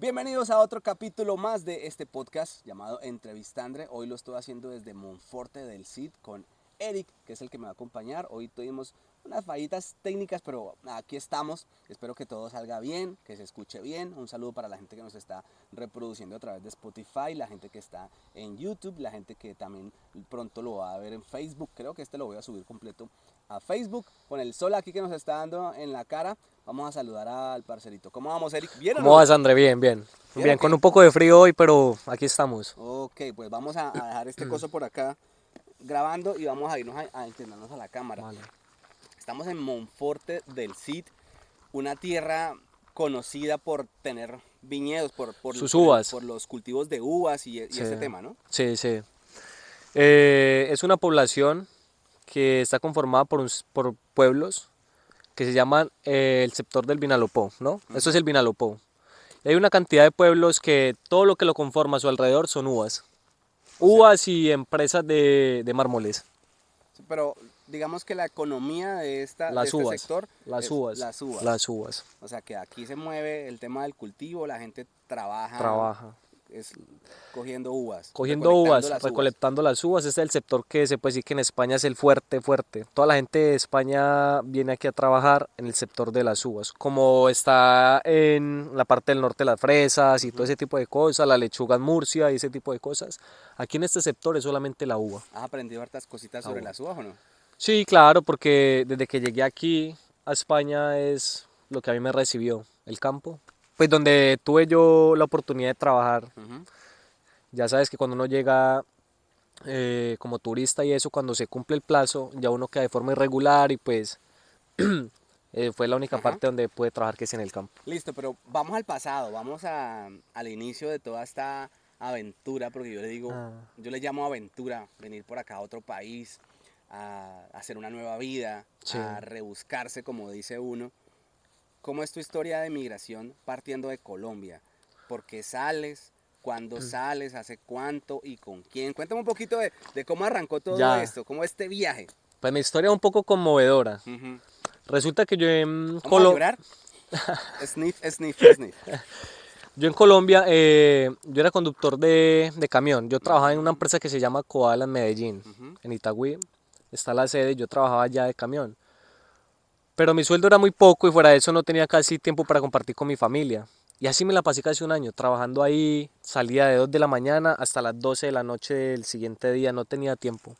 Bienvenidos a otro capítulo más de este podcast llamado Entrevistandre. Hoy lo estoy haciendo desde Monforte del Cid con Eric, que es el que me va a acompañar. Hoy tuvimos unas fallitas técnicas, pero aquí estamos. Espero que todo salga bien, que se escuche bien. Un saludo para la gente que nos está reproduciendo a través de Spotify, la gente que está en YouTube, la gente que también pronto lo va a ver en Facebook. Creo que este lo voy a subir completo a Facebook con el sol aquí que nos está dando en la cara. Vamos a saludar al parcerito. ¿Cómo vamos, Eric? ¿Bien ¿Cómo vas, André? Bien, bien. Bien, con un poco de frío hoy, pero aquí estamos. Ok, pues vamos a, dejar este coso por acá grabando y vamos a irnos a, a entrenarnos a la cámara. Estamos en Monforte del Cid, una tierra conocida por tener viñedos, por, Sus uvas. por los cultivos de uvas y, ese tema, ¿no? Sí, sí. Eh, es una población que está conformada por, por pueblos que se llaman eh, el sector del Vinalopó, ¿no? Esto es el Vinalopó. hay una cantidad de pueblos que todo lo que lo conforma a su alrededor son uvas. Uvas y empresas de, de mármoles. Pero digamos que la economía de, esta, este sector las uvas, las uvas. Las uvas. O sea que aquí se mueve el tema del cultivo, la gente trabaja. Trabaja es cogiendo uvas. Cogiendo uvas, recolectando las uvas. Este es el sector que se puede decir que en España es el fuerte, fuerte. Toda la gente de España viene aquí a trabajar en el sector de las uvas. Como está en la parte del norte las fresas y todo ese tipo de cosas, la lechuga en Murcia y ese tipo de cosas. Aquí en este sector es solamente la uva. ¿Has aprendido hartas cositas sobre las uvas o no? Sí, claro, porque desde que llegué aquí a España es lo que a mí me recibió, el campo, pues donde tuve yo la oportunidad de trabajar. Ya sabes que cuando uno llega eh, como turista y eso, cuando se cumple el plazo, ya uno queda de forma irregular y pues eh, fue la única parte donde pude trabajar que es en el campo. Listo, pero vamos al pasado, vamos al inicio de toda esta aventura, porque yo le digo, ah. yo le llamo aventura, venir por acá a otro país, a hacer una nueva vida, a rebuscarse, como dice uno. ¿Cómo es tu historia de migración partiendo de Colombia? ¿Por qué sales? ¿Cuándo mm. sales? ¿Hace cuánto? ¿Y con quién? Cuéntame un poquito de, cómo arrancó todo esto, cómo este viaje. Pues mi historia es un poco conmovedora. Resulta que yo en Colombia... sniff, sniff, sniff. Yo en Colombia, eh, yo era conductor de, camión. Yo trabajaba en una empresa que se llama Coala en Medellín, en Itagüí. Está la sede, yo trabajaba ya de camión. Pero mi sueldo era muy poco y fuera de eso no tenía casi tiempo para compartir con mi familia. Y así me la pasé casi un año, trabajando ahí, salía de 2 de la mañana hasta las 12 de la noche del siguiente día, no tenía tiempo.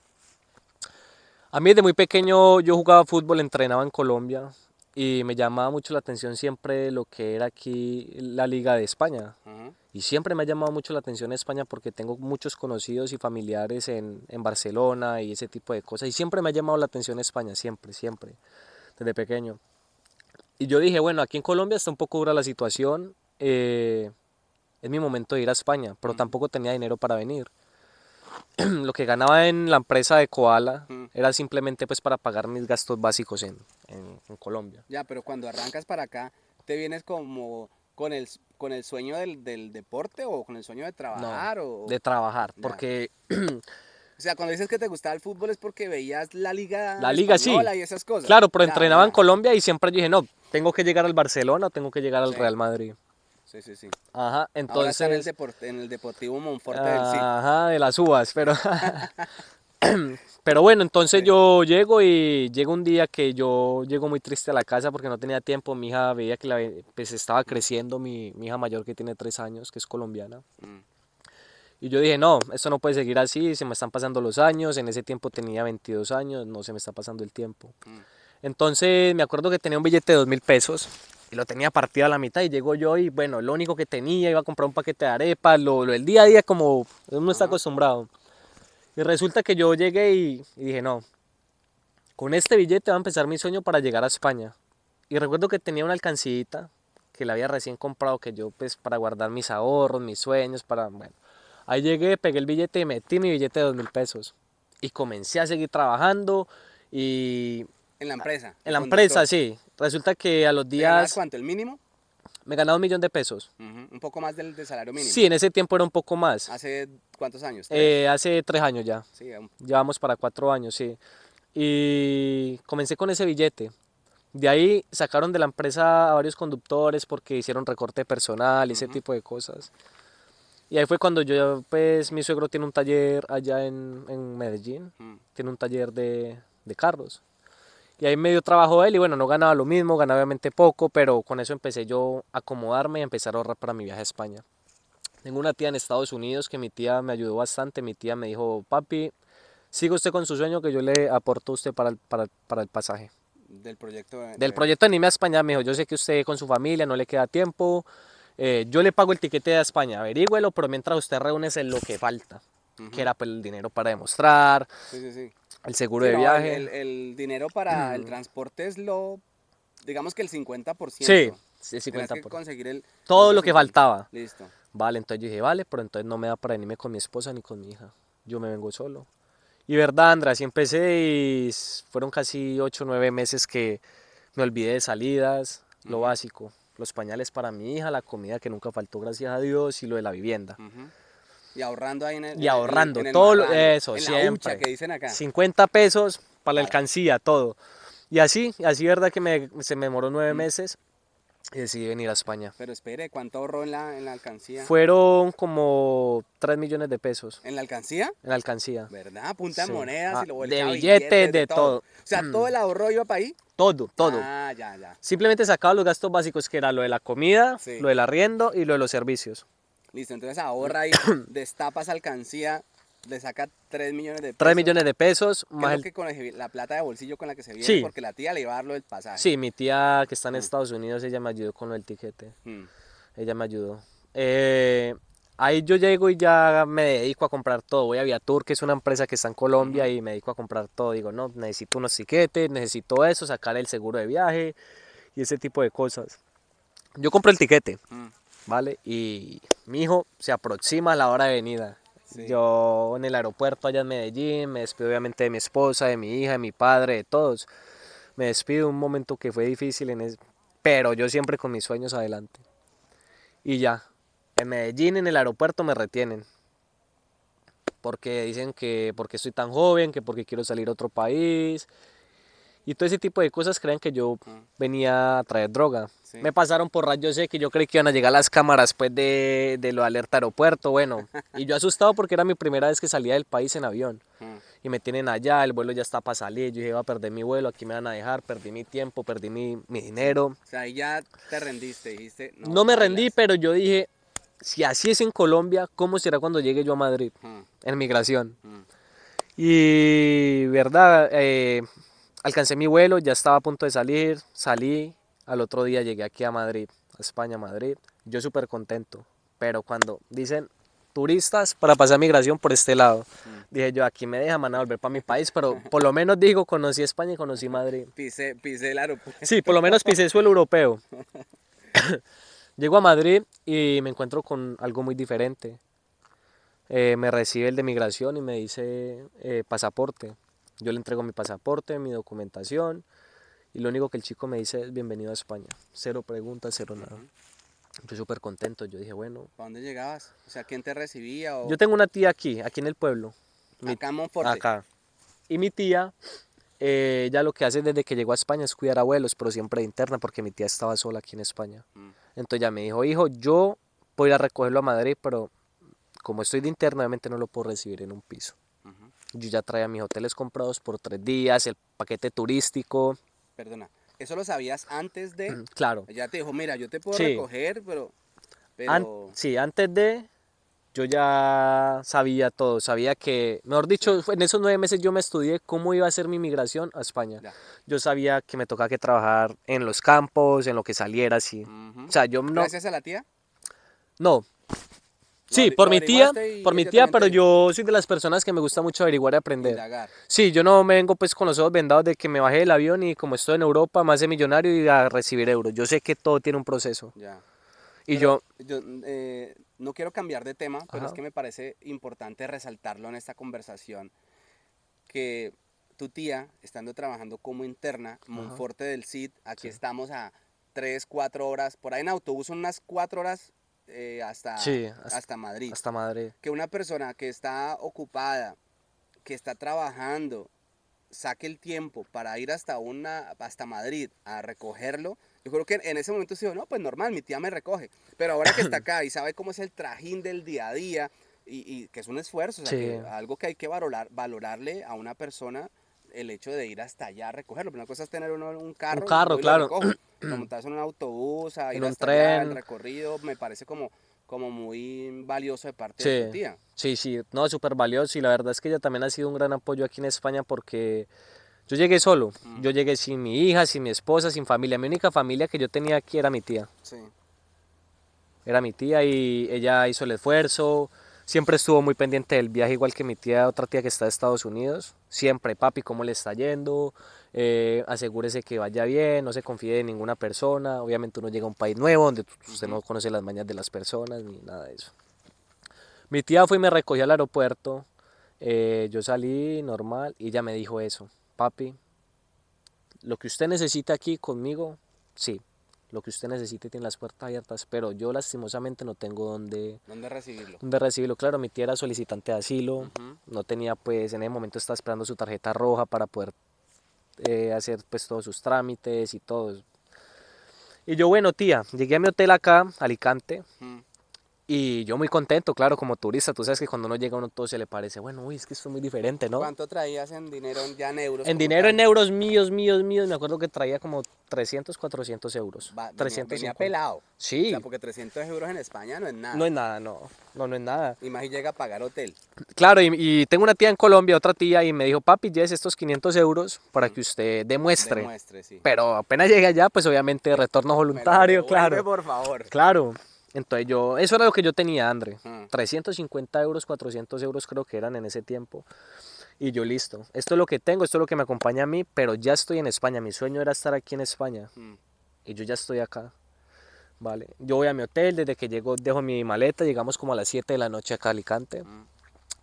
A mí desde muy pequeño yo jugaba fútbol, entrenaba en Colombia y me llamaba mucho la atención siempre lo que era aquí la Liga de España. Y siempre me ha llamado mucho la atención España porque tengo muchos conocidos y familiares en, en Barcelona y ese tipo de cosas. Y siempre me ha llamado la atención España, siempre, siempre de pequeño. Y yo dije, bueno, aquí en Colombia está un poco dura la situación, eh, es mi momento de ir a España, pero tampoco tenía dinero para venir. Lo que ganaba en la empresa de Koala era simplemente pues para pagar mis gastos básicos en, Colombia. Ya, pero cuando arrancas para acá, ¿te vienes como con el, con el sueño del, deporte o con el sueño de trabajar? o... De trabajar, porque... O sea, cuando dices que te gustaba el fútbol es porque veías la liga la liga sí y esas cosas. Claro, pero entrenaba en Colombia y siempre dije, "No, tengo que llegar al Barcelona, tengo que llegar al Real Madrid." Sí, sí, sí. Ajá, entonces en, el Deportivo Monforte del Cid. Ajá, de las uvas, pero Pero bueno, entonces yo llego y llega un día que yo llego muy triste a la casa porque no tenía tiempo. Mi hija veía que la, pues estaba creciendo, mi, hija mayor que tiene tres años, que es colombiana. Mm. Y yo dije, no, esto no puede seguir así, se me están pasando los años, en ese tiempo tenía 22 años, no se me está pasando el tiempo. Mm. Entonces me acuerdo que tenía un billete de 2 mil pesos y lo tenía partido a la mitad y llegó yo y bueno, lo único que tenía, iba a comprar un paquete de arepas, lo, el día a día como uno está acostumbrado. Y resulta que yo llegué y, dije, no, con este billete va a empezar mi sueño para llegar a España. Y recuerdo que tenía una alcancita que la había recién comprado, que yo pues para guardar mis ahorros, mis sueños, para, bueno. Ahí llegué, pegué el billete y metí mi billete de dos mil pesos. Y comencé a seguir trabajando y... ¿En la empresa? En la empresa, sí. Resulta que a los días... ¿Cuánto? ¿El mínimo? Me ganado un millón de pesos. Un poco más del, salario mínimo. Sí, en ese tiempo era un poco más. ¿Hace cuántos años? Eh, hace tres años ya. Sí, Llevamos para cuatro años, sí. Y comencé con ese billete. De ahí sacaron de la empresa a varios conductores porque hicieron recorte personal y ese tipo de cosas. Y ahí fue cuando yo, pues, mi suegro tiene un taller allá en, en Medellín, mm. tiene un taller de, de carros. Y ahí medio trabajo él y bueno, no ganaba lo mismo, ganaba obviamente poco, pero con eso empecé yo a acomodarme y a empezar a ahorrar para mi viaje a España. Tengo una tía en Estados Unidos que mi tía me ayudó bastante, mi tía me dijo, papi, siga usted con su sueño que yo le aporto a usted para el, para, para el pasaje. Del proyecto de... Del proyecto Anime a España, me dijo, yo sé que usted con su familia no le queda tiempo, eh, yo le pago el tiquete de España, averígüelo, pero mientras usted reúne, es lo que falta, que era pues, el dinero para demostrar, el seguro de viaje. El, dinero para mm. el transporte es lo, digamos que el 50%. Sí, el 50%. conseguir todo lo que faltaba. Listo. Vale, entonces yo dije, vale, pero entonces no me da para venirme con mi esposa ni con mi hija. Yo me vengo solo. Y verdad, Andrés, y empecé y fueron casi 8 o 9 meses que me olvidé de salidas, lo básico los pañales para mi hija, la comida que nunca faltó, gracias a Dios, y lo de la vivienda. Y ahorrando ahí en el. Y ahorrando, todo eso, siempre. 50 pesos para la alcancía, todo. Y así, así verdad que se me demoró nueve meses y decidí venir a España. Pero espere, ¿cuánto ahorró en la, alcancía? Fueron como 3 millones de pesos. ¿En la alcancía? En la alcancía. ¿Verdad? Punta de monedas y ah, lo volteaba. De billetes, de, todo. O sea, ¿todo el ahorro iba para ahí? Todo, todo. Ah, ya, ya. Simplemente sacaba los gastos básicos que era lo de la comida, lo del arriendo y lo de los servicios. Listo, entonces ahorra ahí, destapas alcancía, le saca 3 millones de pesos. 3 millones de pesos. Más el... que con la plata de bolsillo con la que se viene, porque la tía le iba a dar lo del pasaje. Sí, mi tía que está en mm. Estados Unidos, ella me ayudó con el tiquete. Mm. Ella me ayudó. Eh, ahí yo llego y ya me dedico a comprar todo. Voy a Viatur, que es una empresa que está en Colombia, y me dedico a comprar todo. Digo, no, necesito unos tiquetes, necesito eso, sacar el seguro de viaje y ese tipo de cosas. Yo compro el tiquete, mm. ¿vale? Y mi hijo se aproxima a la hora de venida yo en el aeropuerto allá en Medellín, me despido obviamente de mi esposa, de mi hija, de mi padre, de todos. Me despido un momento que fue difícil, en pero yo siempre con mis sueños adelante. Y ya, en Medellín, en el aeropuerto me retienen. Porque dicen que porque estoy tan joven, que porque quiero salir a otro país, y todo ese tipo de cosas creen que yo mm. venía a traer droga. Me pasaron por rayos que yo creí que iban a llegar las cámaras pues, después de, lo alerta aeropuerto, bueno. Y yo asustado porque era mi primera vez que salía del país en avión. Mm. Y me tienen allá, el vuelo ya está para salir, yo dije, iba a perder mi vuelo, aquí me van a dejar, perdí mi tiempo, perdí mi, dinero. O sea, ahí ya te rendiste, dijiste. No, me rendí, pero yo dije, si así es en Colombia, ¿cómo será cuando llegue yo a Madrid? Mm. En migración. Y, ¿verdad? Eh, alcancé mi vuelo, ya estaba a punto de salir, salí, al otro día llegué aquí a Madrid, a España, Madrid, yo súper contento, pero cuando dicen turistas para pasar migración por este lado, mm. dije yo, aquí me deja maná volver para mi país, pero por lo menos digo, conocí España y conocí Madrid. Pisé, pisé el aeropuerto. Sí, por lo menos pisé el suelo europeo. Llego a Madrid y me encuentro con algo muy diferente. Eh, me recibe el de migración y me dice eh, pasaporte. Yo le entrego mi pasaporte, mi documentación, y lo único que el chico me dice es bienvenido a España. Cero preguntas, cero nada. Estoy súper contento. Yo dije, bueno. ¿Para dónde llegabas? O sea, ¿quién te recibía? Yo tengo una tía aquí, aquí en el pueblo. acá en Acá. Y mi tía, ya eh, ella lo que hace desde que llegó a España es cuidar abuelos, pero siempre de interna, porque mi tía estaba sola aquí en España. Mm. Entonces ya me dijo, hijo, yo voy a recogerlo a Madrid, pero como estoy de interna, obviamente no lo puedo recibir en un piso. Yo ya traía mis hoteles comprados por tres días, el paquete turístico. Perdona, ¿eso lo sabías antes de...? Mm, claro. Ya te dijo, mira, yo te puedo recoger, pero... pero... sí, antes de... Yo ya sabía todo, sabía que, mejor dicho, en esos nueve meses yo me estudié cómo iba a ser mi migración a España. Yo sabía que me tocaba que trabajar en los campos, en lo que saliera, así. O sea, yo no... ¿Gracias a la tía? No, Sí, por mi tía, por mi tía, pero yo soy de las personas que me gusta mucho averiguar y aprender. Sí, yo no me vengo pues con los ojos vendados de que me baje del avión y como estoy en Europa, más de millonario y a recibir euros. Yo sé que todo tiene un proceso. Ya. Y yo... Eh, no quiero cambiar de tema, pero es que me parece importante resaltarlo en esta conversación, que tu tía, estando trabajando como interna, Monforte del CID, aquí estamos a 3, 4 horas, por ahí en autobús son unas 4 horas eh, hasta, hasta, Madrid. Hasta Madrid. Que una persona que está ocupada, que está trabajando, saque el tiempo para ir hasta, una, hasta Madrid a recogerlo. Yo creo que en ese momento se dijo, no, pues normal, mi tía me recoge. Pero ahora que está acá y sabe cómo es el trajín del día a día y, que es un esfuerzo, algo que hay que valorar, valorarle a una persona el hecho de ir hasta allá a recogerlo. la una cosa es tener un carro. Un carro, claro. Lo en un autobús, en un tren. el recorrido, me parece como, como muy valioso de parte de tu tía. Sí, sí, no, súper valioso. Y la verdad es que ella también ha sido un gran apoyo aquí en España porque yo llegué solo. Mm. Yo llegué sin mi hija, sin mi esposa, sin familia. Mi única familia que yo tenía aquí era mi tía. Sí. Era mi tía y ella hizo el esfuerzo siempre estuvo muy pendiente del viaje, igual que mi tía, otra tía que está de Estados Unidos. Siempre, papi, ¿cómo le está yendo? Eh, asegúrese que vaya bien, no se confíe en ninguna persona. Obviamente uno llega a un país nuevo donde pues, usted no conoce las mañas de las personas ni nada de eso. Mi tía fue y me recogió al aeropuerto. Eh, yo salí normal y ella me dijo eso. Papi, lo que usted necesita aquí conmigo, sí, lo que usted necesite tiene las puertas abiertas, pero yo lastimosamente no tengo dónde, ¿Dónde recibirlo. Dónde recibirlo, claro, mi tía era solicitante de asilo, no tenía pues, en ese momento estaba esperando su tarjeta roja para poder eh, hacer pues todos sus trámites y todo. Y yo, bueno, tía, llegué a mi hotel acá, Alicante, y yo muy contento, claro, como turista, tú sabes que cuando uno llega a uno todo se le parece, bueno, uy, es que esto es muy diferente, ¿no? ¿Cuánto traías en dinero ya en euros? En dinero en euros míos, míos, míos, me acuerdo que traía como 300, 400 euros. 300 venía, pelado. Sí. O sea, porque 300 euros en España no es nada. No es nada, no. No, no es nada. Y más llega a pagar hotel. Claro, y, tengo una tía en Colombia, otra tía, y me dijo, papi, lleves estos 500 euros para que usted demuestre. Demuestre, sí. Pero apenas llegue allá, pues obviamente retorno voluntario, claro. por favor. Claro. Entonces yo, eso era lo que yo tenía, André. 350 euros, 400 euros creo que eran en ese tiempo. Y yo listo, esto es lo que tengo, esto es lo que me acompaña a mí, pero ya estoy en España. Mi sueño era estar aquí en España. Y yo ya estoy acá. Vale, yo voy a mi hotel, desde que llego dejo mi maleta, llegamos como a las 7 de la noche acá a Alicante.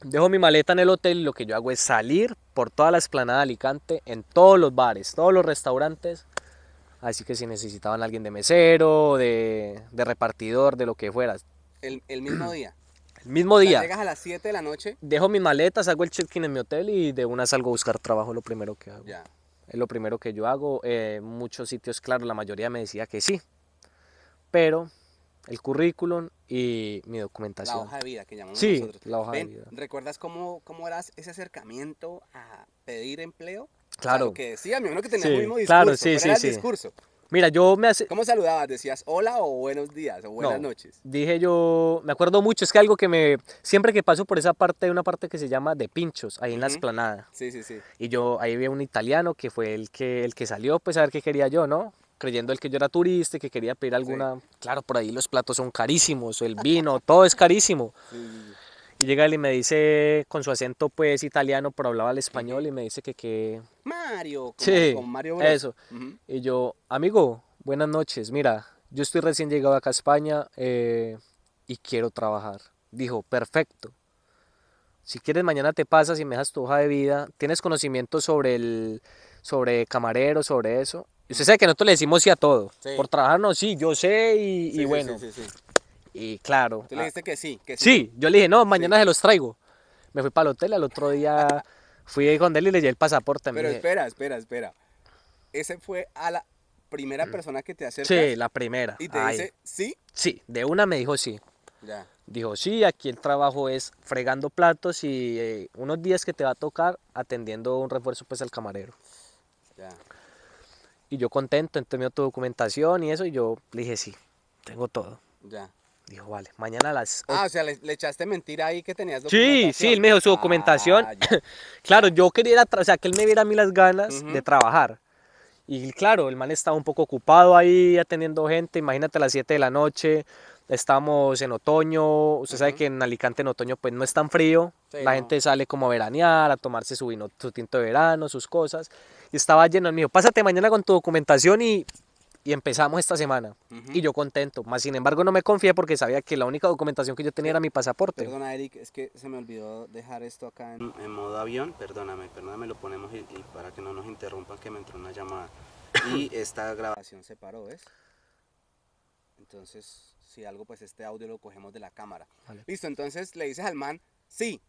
Dejo mi maleta en el hotel y lo que yo hago es salir por toda la esplanada de Alicante, en todos los bares, todos los restaurantes, Así que si necesitaban alguien de mesero, de, repartidor, de lo que fueras. El, mismo día. El mismo día. llegas a las 7 de la noche. Dejo mis maletas, hago el check-in en mi hotel y de una salgo a buscar trabajo, lo primero que hago. Es lo primero que yo hago. Eh, muchos sitios, claro, la mayoría me decía que sí. Pero el currículum y mi documentación. La hoja de vida que llamamos sí, nosotros. la hoja de vida. ¿Recuerdas cómo, cómo era ese acercamiento a pedir empleo? Claro. que decía, que tenía discurso. Claro, sí, sí, discurso. Mira, yo me hace... ¿Cómo saludabas? ¿Decías hola o buenos días o buenas noches? Dije yo, me acuerdo mucho, es que algo que me... Siempre que paso por esa parte, hay una parte que se llama de pinchos, ahí en la esplanada. Sí, sí, sí. Y yo ahí vi a un italiano que fue el que, el que salió, pues a ver qué quería yo, ¿no? Creyendo el que yo era turista y que quería pedir alguna... Claro, por ahí los platos son carísimos, el vino, todo es carísimo. Sí, sí, y llega él y me dice con su acento pues italiano, pero hablaba el español y me dice que qué... Mario, con, Mario Eso. Y yo, amigo, buenas noches, mira, yo estoy recién llegado acá a España eh, y quiero trabajar. Dijo, perfecto. Si quieres mañana te pasas y me dejas tu hoja de vida. ¿Tienes conocimiento sobre el sobre camarero, sobre eso? usted sabe que nosotros le decimos sí a todo. Por trabajarnos, sí, yo sé y, bueno. Sí, y claro. ¿Tú le ah, dijiste que sí? Que sí. yo le dije, no, mañana se los traigo. Me fui para el hotel, al otro día fui con él y le llevé el pasaporte. Pero espera, espera, espera. Ese fue a la primera mm. persona que te acerca. Sí, la primera. ¿Y te dice sí? Sí, de una me dijo sí. Ya. Dijo, sí, aquí el trabajo es fregando platos y eh, unos días que te va a tocar atendiendo un refuerzo pues al camarero. Ya. Y yo contento, Entendió tu documentación y eso, y yo le dije, sí, tengo todo. Ya. Dijo, vale, mañana a las... Ah, o sea, le, echaste mentira ahí que tenías documentación. Sí, sí, él me dijo su documentación. Ah, claro, yo quería, o sea, que él me diera a mí las ganas de trabajar. Y claro, el man estaba un poco ocupado ahí atendiendo gente, imagínate a las 7 de la noche, estamos en otoño, usted sabe que en Alicante en otoño pues no es tan frío, la gente sale como a veranear, a tomarse su vino, su tinto de verano, sus cosas, y estaba lleno, el me pásate mañana con tu documentación y y empezamos esta semana. Y yo contento. Más sin embargo, no me confié porque sabía que la única documentación que yo tenía eh, era mi pasaporte. Perdona, Eric, es que se me olvidó dejar esto acá en, modo avión. Perdóname, perdóname, lo ponemos y, para que no nos interrumpan, que me entró una llamada. y esta grabación se paró, ¿ves? Entonces, si algo, pues este audio lo cogemos de la cámara. Listo, entonces le dices al man, sí,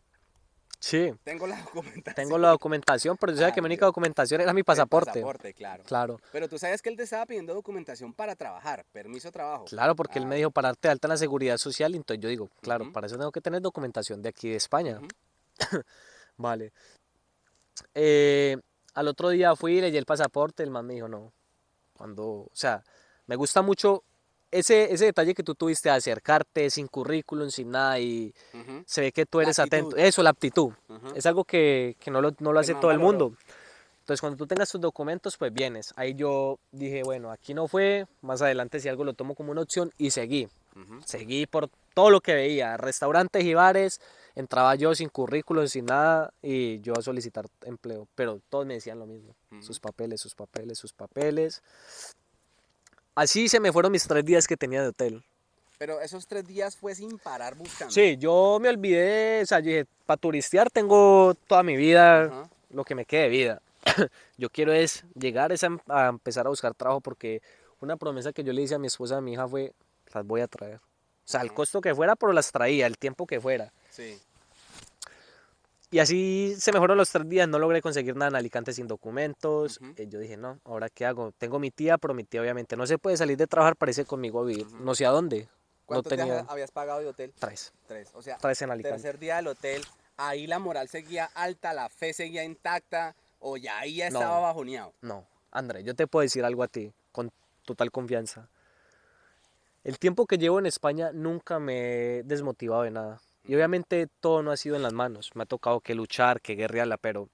Sí. Tengo la documentación. Tengo la documentación, pero tú sabes que mi ah, única documentación era mi pasaporte. pasaporte, claro. Claro. Pero tú sabes que él te estaba pidiendo documentación para trabajar, permiso de trabajo. Claro, porque él me ah. dijo para darte alta la seguridad social, entonces yo digo, claro, para eso tengo que tener documentación de aquí de España. vale. Eh, al otro día fui y leí el pasaporte, el man me dijo, no. Cuando, o sea, me gusta mucho ese, ese detalle que tú tuviste de acercarte sin currículum, sin nada, y se ve que tú eres atento. Eso, la aptitud. Es algo que, que, no lo, no lo hace todo el mundo. Entonces, cuando tú tengas tus documentos, pues vienes. Ahí yo dije, bueno, aquí no fue, más adelante si algo lo tomo como una opción y seguí. Seguí por todo lo que veía, restaurantes y bares, entraba yo sin currículum, sin nada, y yo a solicitar empleo. Pero todos me decían lo mismo, sus papeles, sus papeles, sus papeles. Así se me fueron mis tres días que tenía de hotel. Pero esos tres días fue sin parar buscando. Sí, yo me olvidé, o sea, dije, para turistear tengo toda mi vida, lo que me quede de vida. yo quiero es llegar a, empezar a buscar trabajo porque una promesa que yo le hice a mi esposa, a mi hija fue, las voy a traer. O sea, el costo que fuera, pero las traía, el tiempo que fuera. Sí. Y así se mejoró los tres días, no logré conseguir nada en Alicante sin documentos. Eh, yo dije, no, ¿ahora qué hago? Tengo mi tía, pero mi tía obviamente no se puede salir de trabajar para conmigo a vivir, no sé a dónde. ¿Cuánto días habías pagado de hotel? Tres. Tres, o sea, en Alicante. tercer día del hotel, ahí la moral seguía alta, la fe seguía intacta, o ya ahí ya estaba bajoneado. No, André, yo te puedo decir algo a ti, con total confianza. El tiempo que llevo en España nunca me he desmotivado de nada. Y obviamente todo no ha sido en las manos. Me ha tocado que luchar, que guerrearla, pero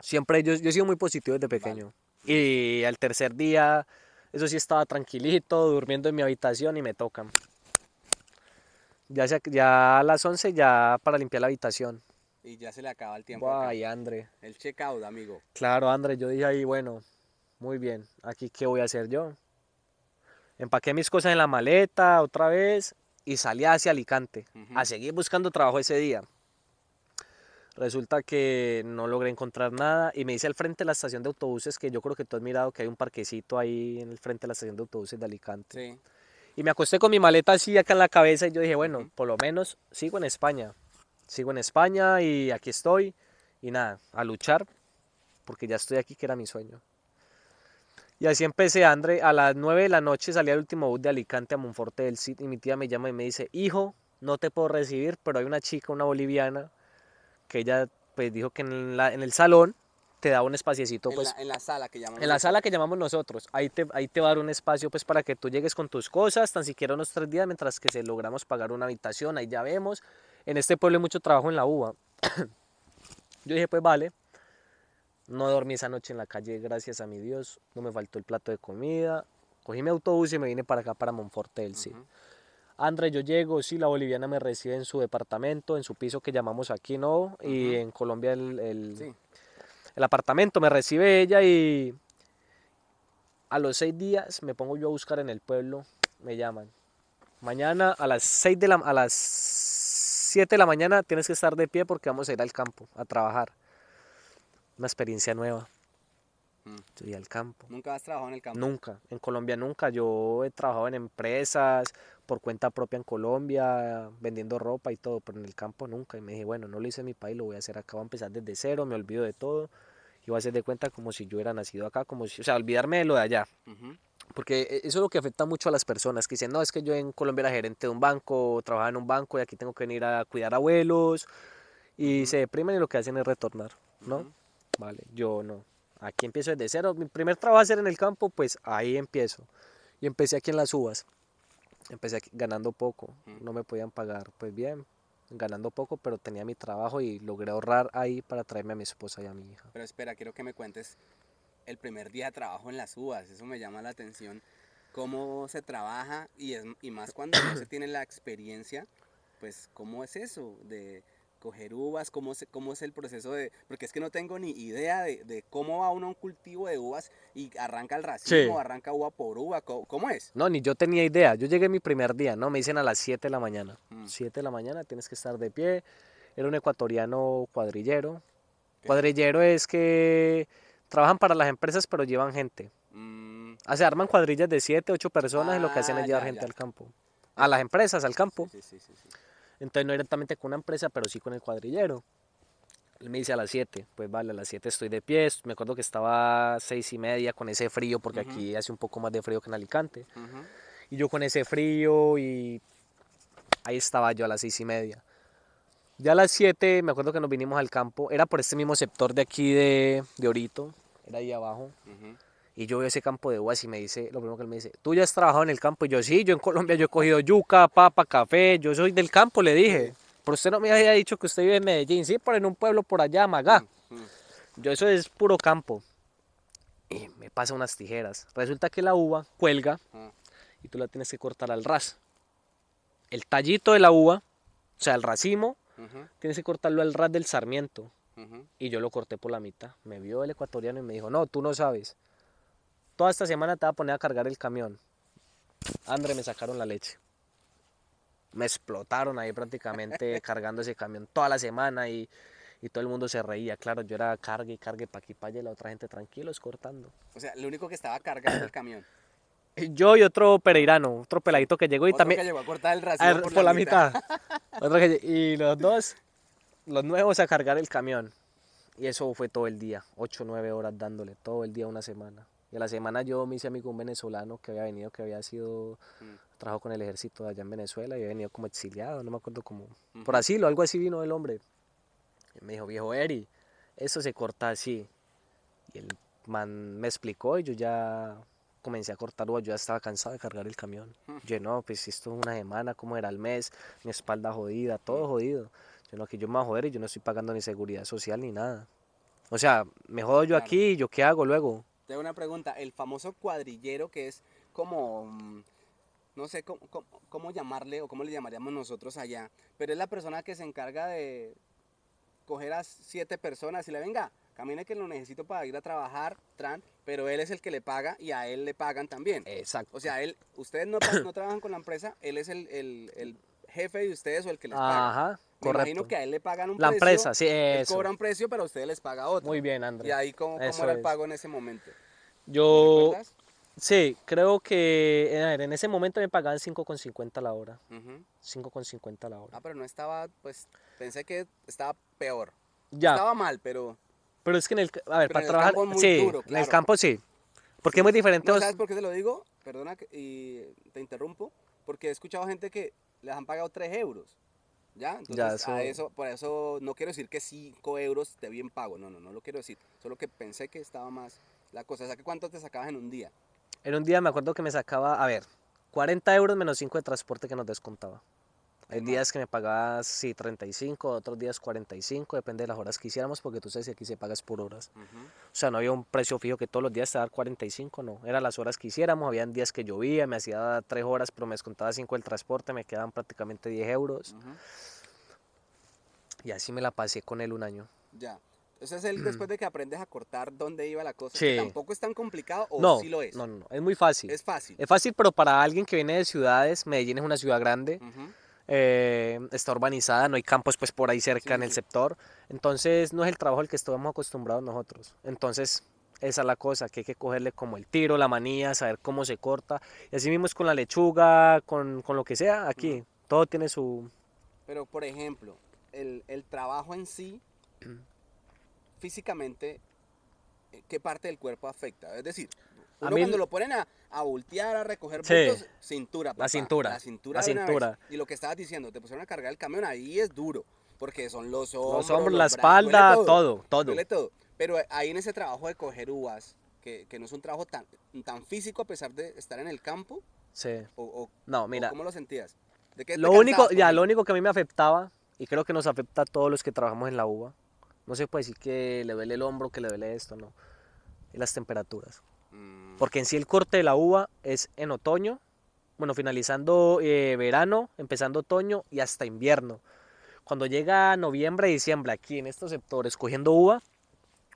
siempre yo, yo he sido muy positivo desde pequeño. Y al tercer día, eso sí estaba tranquilito, durmiendo en mi habitación y me tocan. Ya, ya a las 11 ya para limpiar la habitación. Y ya se le acaba el tiempo. Ay, André. El check-out, amigo. Claro, André, yo dije ahí, bueno, muy bien, aquí qué voy a hacer yo. Empaqué mis cosas en la maleta otra vez y salí hacia Alicante a seguir buscando trabajo ese día. Resulta que no logré encontrar nada y me hice al frente de la estación de autobuses, que yo creo que tú has mirado que hay un parquecito ahí en el frente de la estación de autobuses de Alicante. Y me acosté con mi maleta así acá en la cabeza y yo dije, bueno, por lo menos sigo en España. Sigo en España y aquí estoy. Y nada, a luchar, porque ya estoy aquí, que era mi sueño. Y así empecé, André, a las 9 de la noche salía el último bus de Alicante a Monforte del Cid y mi tía me llama y me dice, hijo, no te puedo recibir, pero hay una chica, una boliviana, que ella pues dijo que en, la, en el salón te da un espaciecito. En, pues, la, en la sala que llamamos. En la sala que llamamos nosotros. Ahí te, ahí te va a dar un espacio pues para que tú llegues con tus cosas, tan siquiera unos tres días, mientras que se logramos pagar una habitación, ahí ya vemos. En este pueblo hay mucho trabajo en la uva. Yo dije, pues vale. No dormí esa noche en la calle, gracias a mi Dios. No me faltó el plato de comida. Cogí mi autobús y me vine para acá, para Monfortel, del André, yo llego, sí, la boliviana me recibe en su departamento, en su piso que llamamos aquí, ¿no? Y en Colombia el, el, apartamento me recibe ella y a los seis días me pongo yo a buscar en el pueblo, me llaman. Mañana a las seis de la, a las 7 de la mañana tienes que estar de pie porque vamos a ir al campo a trabajar una experiencia nueva. Mm. al campo. ¿Nunca has trabajado en el campo? Nunca, en Colombia nunca. Yo he trabajado en empresas, por cuenta propia en Colombia, vendiendo ropa y todo, pero en el campo nunca. Y me dije, bueno, no lo hice en mi país, lo voy a hacer acá, voy a empezar desde cero, me olvido de todo. Y voy a hacer de cuenta como si yo hubiera nacido acá, como si, o sea, olvidarme de lo de allá. Porque eh, eso es lo que afecta mucho a las personas que dicen, no, es que yo en Colombia era gerente de un banco, trabajaba en un banco y aquí tengo que venir a cuidar abuelos. Y se deprimen y lo que hacen es retornar, ¿no? ¿vale? Yo no. Aquí empiezo desde cero. Mi primer trabajo a hacer en el campo, pues ahí empiezo. Y empecé aquí en las uvas. Empecé ganando poco. No me podían pagar, pues bien, ganando poco, pero tenía mi trabajo y logré ahorrar ahí para traerme a mi esposa y a mi hija. Pero espera, quiero que me cuentes el primer día de trabajo en las uvas. Eso me llama la atención. Cómo se trabaja y, es, y más cuando no se tiene la experiencia, pues cómo es eso de coger uvas, cómo es, cómo es el proceso de, porque es que no tengo ni idea de, cómo va uno a un cultivo de uvas y arranca el racimo, arranca uva por uva, ¿cómo, es? No, ni yo tenía idea, yo llegué mi primer día, ¿no? Me dicen a las 7 de la mañana, 7 mm. de la mañana tienes que estar de pie, era un ecuatoriano cuadrillero, cuadrillero es que trabajan para las empresas pero llevan gente, mm. arman cuadrillas de 7, 8 personas y lo que hacen es ah, llevar gente al campo, a las empresas, al campo. Sí, entonces no directamente con una empresa, pero sí con el cuadrillero. Él me dice a las 7, pues vale, a las 7 estoy de pie, me acuerdo que estaba a 6 y media con ese frío, porque aquí hace un poco más de frío que en Alicante. Y yo con ese frío y ahí estaba yo a las 6 y media. Ya a las 7 me acuerdo que nos vinimos al campo, era por este mismo sector de aquí de, Orito, era ahí abajo y yo veo ese campo de uvas y me dice, lo primero que él me dice, ¿tú ya has trabajado en el campo? Y yo, sí, yo en Colombia yo he cogido yuca, papa, café, yo soy del campo, le dije. Pero usted no me había dicho que usted vive en Medellín, sí, pero en un pueblo por allá, Magá. Mm, mm. Yo eso es puro campo. Y me pasa unas tijeras. Resulta que la uva cuelga mm. y tú la tienes que cortar al ras. El tallito de la uva, o sea, el racimo, tienes que cortarlo al ras del sarmiento. Y yo lo corté por la mitad. Me vio el ecuatoriano y me dijo, no, tú no sabes toda esta semana estaba va a cargar el camión. André, me sacaron la leche. Me explotaron ahí prácticamente cargando ese camión toda la semana y, todo el mundo se reía. Claro, yo era cargue y cargue para aquí, y la otra gente tranquilos cortando. O sea, lo único que estaba cargando el camión. Eh, yo y otro pereirano, otro peladito que llegó y también. Que llegó a cortar el racimo por, la, mitad. y los dos, los nuevos a cargar el camión. Y eso fue todo el día, 8 9 horas dándole, todo el día, una semana. Y a la semana yo me hice amigo un venezolano que había venido, que había sido, mm. trabajó con el ejército allá en Venezuela y había venido como exiliado, no me acuerdo cómo. Por así, algo así vino el hombre. Y me dijo, viejo Eri, eso se corta así. Y el man me explicó y yo ya comencé a cortar yo ya estaba cansado de cargar el camión. Mm. Yo no, pues esto una semana, como era el mes, mi espalda jodida, mm. todo jodido. Yo no, que yo me voy joder y yo no estoy pagando ni seguridad social ni nada. O sea, me jodo yo aquí yo qué hago luego. Tengo una pregunta, el famoso cuadrillero que es como, mm, no sé cómo, llamarle o cómo le llamaríamos nosotros allá, pero es la persona que se encarga de coger a siete personas y le venga, camine que lo necesito para ir a trabajar, tran, pero él es el que le paga y a él le pagan también. Exacto. O sea, él, ustedes no, trabajan con la empresa, él es el, el jefe de ustedes o el que les paga. Ajá. Me correcto. imagino que a él le pagan un la precio. La empresa, sí, eso. cobra un precio, pero a ustedes les paga otro. Muy bien, Andrés. ¿Y ahí cómo, cómo era el pago en ese momento? Yo, sí, creo que eh, a ver, en ese momento me pagaban 5,50 la hora. Uh -huh. 5,50 la hora. Ah, pero no estaba, pues, pensé que estaba peor. Ya. Estaba mal, pero... Pero es que en el, a ver, para trabajar, campo sí, en el campo sí. Porque es muy diferente. ¿Sabes por qué te lo digo? Perdona que, y te interrumpo. Porque he escuchado gente que les han pagado 3 euros. ¿Ya? Entonces, por eso no quiero decir que 5 euros te bien pago. No, no, no lo quiero decir. Solo que pensé que estaba más la cosa. O ¿cuánto te sacabas en un día? En un día me acuerdo que me sacaba, a ver, 40 euros menos 5 de transporte que nos descontaba. Hay días que me pagaba sí, 35, otros días 45, depende de las horas que hiciéramos, porque tú sabes que aquí se pagas por horas. O sea, no había un precio fijo que todos los días te dar 45, no. Eran las horas que hiciéramos, habían días que llovía, me hacía 3 horas, pero me descontaba 5 el transporte, me quedaban prácticamente 10 euros. Y así me la pasé con él un año. Ya. Ese es el después de que aprendes a cortar dónde iba la cosa. Sí. Tampoco es tan complicado o no, sí lo es. No, no, no, es muy fácil. Es fácil. Es fácil, pero para alguien que viene de ciudades, Medellín es una ciudad grande. Uh eh, está urbanizada, no hay campos pues por ahí cerca en el sector, entonces no es el trabajo al que estamos acostumbrados nosotros, entonces esa es la cosa, que hay que cogerle como el tiro, la manía, saber cómo se corta, y así mismo con la lechuga, con, lo que sea, aquí, todo tiene su... Pero por ejemplo, el, el trabajo en sí, físicamente, eh, ¿qué parte del cuerpo afecta? Es decir, a mí... cuando lo ponen a, voltear, a recoger cintura, La cintura. La cintura. cintura. Y lo que estabas diciendo, te pusieron a cargar el camión, ahí es duro. Porque son los hombros. Los hombros, la espalda, todo, todo. todo. Pero ahí en ese trabajo de coger uvas, que, que, no es un trabajo tan, tan físico a pesar de estar en el campo. Sí. O, no, mira. ¿Cómo lo sentías? ¿De lo único, ya, lo único que a mí me afectaba, y creo que nos afecta a todos los que trabajamos en la uva, no se puede decir que le vele el hombro, que le vele esto, no. Y las temperaturas porque en sí el corte de la uva es en otoño, bueno, finalizando eh, verano, empezando otoño y hasta invierno. Cuando llega noviembre y diciembre aquí en estos sectores cogiendo uva,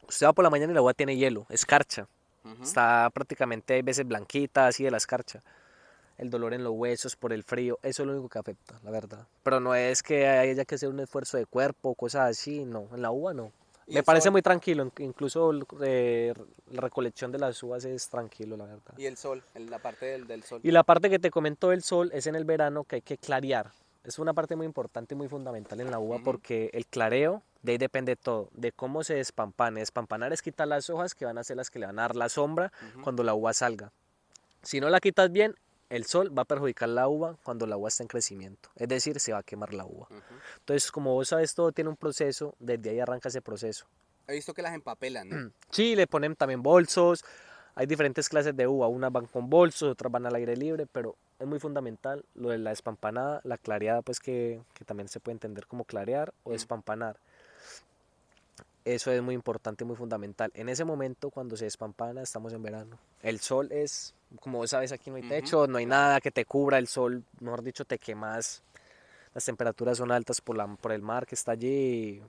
usted va por la mañana y la uva tiene hielo, escarcha. Está prácticamente hay veces blanquita, así de la escarcha. El dolor en los huesos por el frío, eso es lo único que afecta, la verdad. Pero no es que haya que hacer un esfuerzo de cuerpo, cosas así, no. En la uva no. Me parece muy tranquilo, incluso eh, la recolección de las uvas es tranquilo, la verdad. Y el sol, la parte del, sol. Y la parte que te comentó del sol es en el verano que hay que clarear. Es una parte muy importante, muy fundamental en la uva porque el clareo, de ahí depende todo, de cómo se despampane. Despampanar es quitar las hojas que van a ser las que le van a dar la sombra cuando la uva salga. Si no la quitas bien, el sol va a perjudicar la uva cuando la uva está en crecimiento, es decir, se va a quemar la uva. Entonces, como vos sabes, todo tiene un proceso, desde ahí arranca ese proceso. He visto que las empapelan, ¿no? Mm. Sí, le ponen también bolsos, hay diferentes clases de uva, unas van con bolsos, otras van al aire libre, pero es muy fundamental lo de la espampanada, la clareada, pues que, también se puede entender como clarear o mm. espampanar. Eso es muy importante, muy fundamental. En ese momento, cuando se despampana, estamos en verano. El sol es, como sabes, aquí no hay techo, no hay nada que te cubra. El sol, mejor dicho, te quemas. Las temperaturas son altas por, la, por el mar que está allí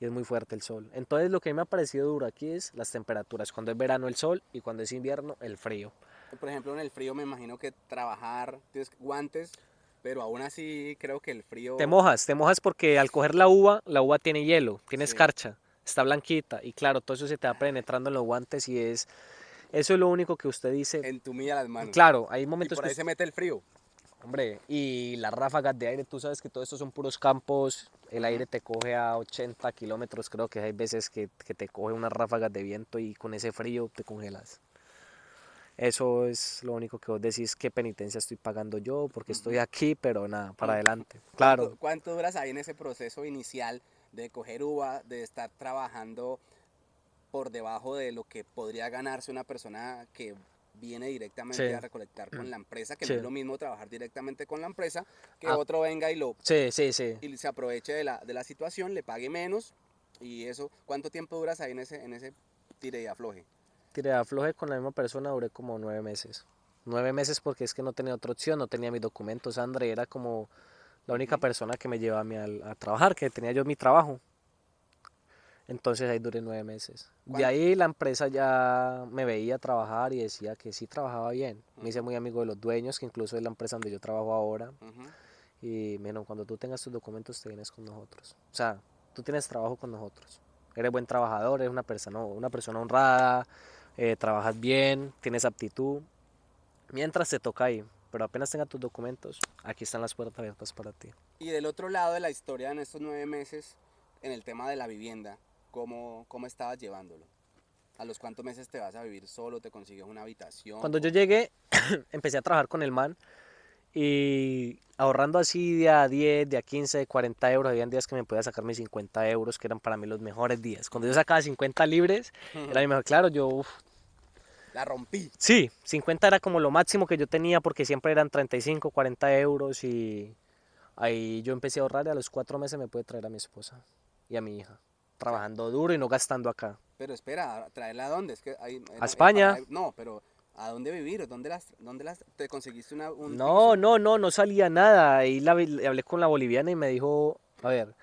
y, es muy fuerte el sol. Entonces, lo que a mí me ha parecido duro aquí es las temperaturas. Cuando es verano, el sol y cuando es invierno, el frío. Por ejemplo, en el frío, me imagino que trabajar, tienes guantes, pero aún así creo que el frío... Te mojas, te mojas porque al coger la uva, la uva tiene hielo, tiene escarcha está blanquita y claro, todo eso se te va penetrando en los guantes y es... Eso es lo único que usted dice. en tu mía las manos. Claro, hay momentos ahí que... se mete el frío. Hombre, y las ráfagas de aire, tú sabes que todo esto son puros campos, el aire te coge a 80 kilómetros, creo que hay veces que, te coge unas ráfagas de viento y con ese frío te congelas. Eso es lo único que vos decís, qué penitencia estoy pagando yo, porque estoy aquí, pero nada, para adelante. Claro. ¿Cuánto, cuánto duras ahí en ese proceso inicial de coger uva, de estar trabajando por debajo de lo que podría ganarse una persona que viene directamente a recolectar con mm. la empresa, que no es lo mismo trabajar directamente con la empresa, que ah. otro venga y lo y se aproveche de la, de la situación, le pague menos y eso. ¿Cuánto tiempo duras ahí en ese, en ese tire y afloje? Tire y afloje con la misma persona duré como nueve meses. Nueve meses porque es que no tenía otra opción, no tenía mis documentos, André, era como la única persona que me llevaba a, trabajar, que tenía yo mi trabajo. Entonces ahí duré nueve meses. y De ahí la empresa ya me veía trabajar y decía que sí trabajaba bien. Me hice muy amigo de los dueños, que incluso es la empresa donde yo trabajo ahora. Y me cuando tú tengas tus documentos te vienes con nosotros. O sea, tú tienes trabajo con nosotros. Eres buen trabajador, eres una persona, una persona honrada, eh, trabajas bien, tienes aptitud. Mientras te toca ahí, pero apenas tenga tus documentos, aquí están las puertas abiertas para ti. Y del otro lado de la historia, en estos nueve meses, en el tema de la vivienda, ¿cómo, cómo estabas llevándolo? ¿A los cuántos meses te vas a vivir solo? ¿Te consigues una habitación? Cuando yo llegué, empecé a trabajar con el man y ahorrando así de a 10, de a 15, de 40 euros, habían días que me podía sacar mis 50 euros, que eran para mí los mejores días. Cuando yo sacaba 50 libres, era mi mejor, claro, yo la rompí. Sí, 50 era como lo máximo que yo tenía porque siempre eran 35, 40 euros y ahí yo empecé a ahorrar y a los cuatro meses me pude traer a mi esposa y a mi hija, trabajando duro y no gastando acá. Pero espera, ¿traerla a dónde? a España. no, pero ¿A dónde vivir? ¿Dónde las, te conseguiste una? No, no, no, no salía nada. Ahí hablé con la boliviana y me dijo, a ver,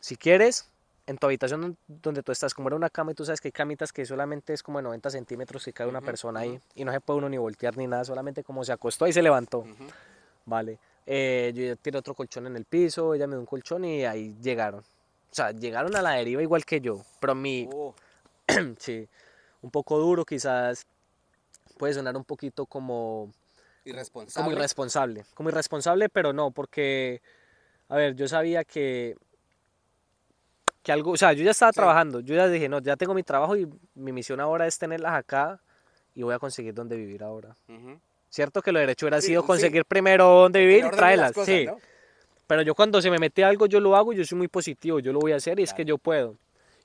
si quieres, en tu habitación donde tú estás, como era una cama y tú sabes que hay camitas que solamente es como de 90 centímetros que cae una persona ahí y no se puede uno ni voltear ni nada, solamente como se acostó y se levantó. Vale. Eh, yo ya tiré otro colchón en el piso, ella me dio un colchón y ahí llegaron. O sea, llegaron a la deriva igual que yo, pero mi... Oh. sí, un poco duro quizás, puede sonar un poquito como... Irresponsable. Como irresponsable, como irresponsable, pero no, porque, a ver, yo sabía que que algo, o sea, yo ya estaba trabajando, yo ya dije, no, ya tengo mi trabajo y mi misión ahora es tenerlas acá y voy a conseguir dónde vivir ahora. Cierto que lo derecho hubiera sido conseguir primero dónde vivir y traerlas, sí. Pero yo cuando se me mete algo, yo lo hago, yo soy muy positivo, yo lo voy a hacer y es que yo puedo.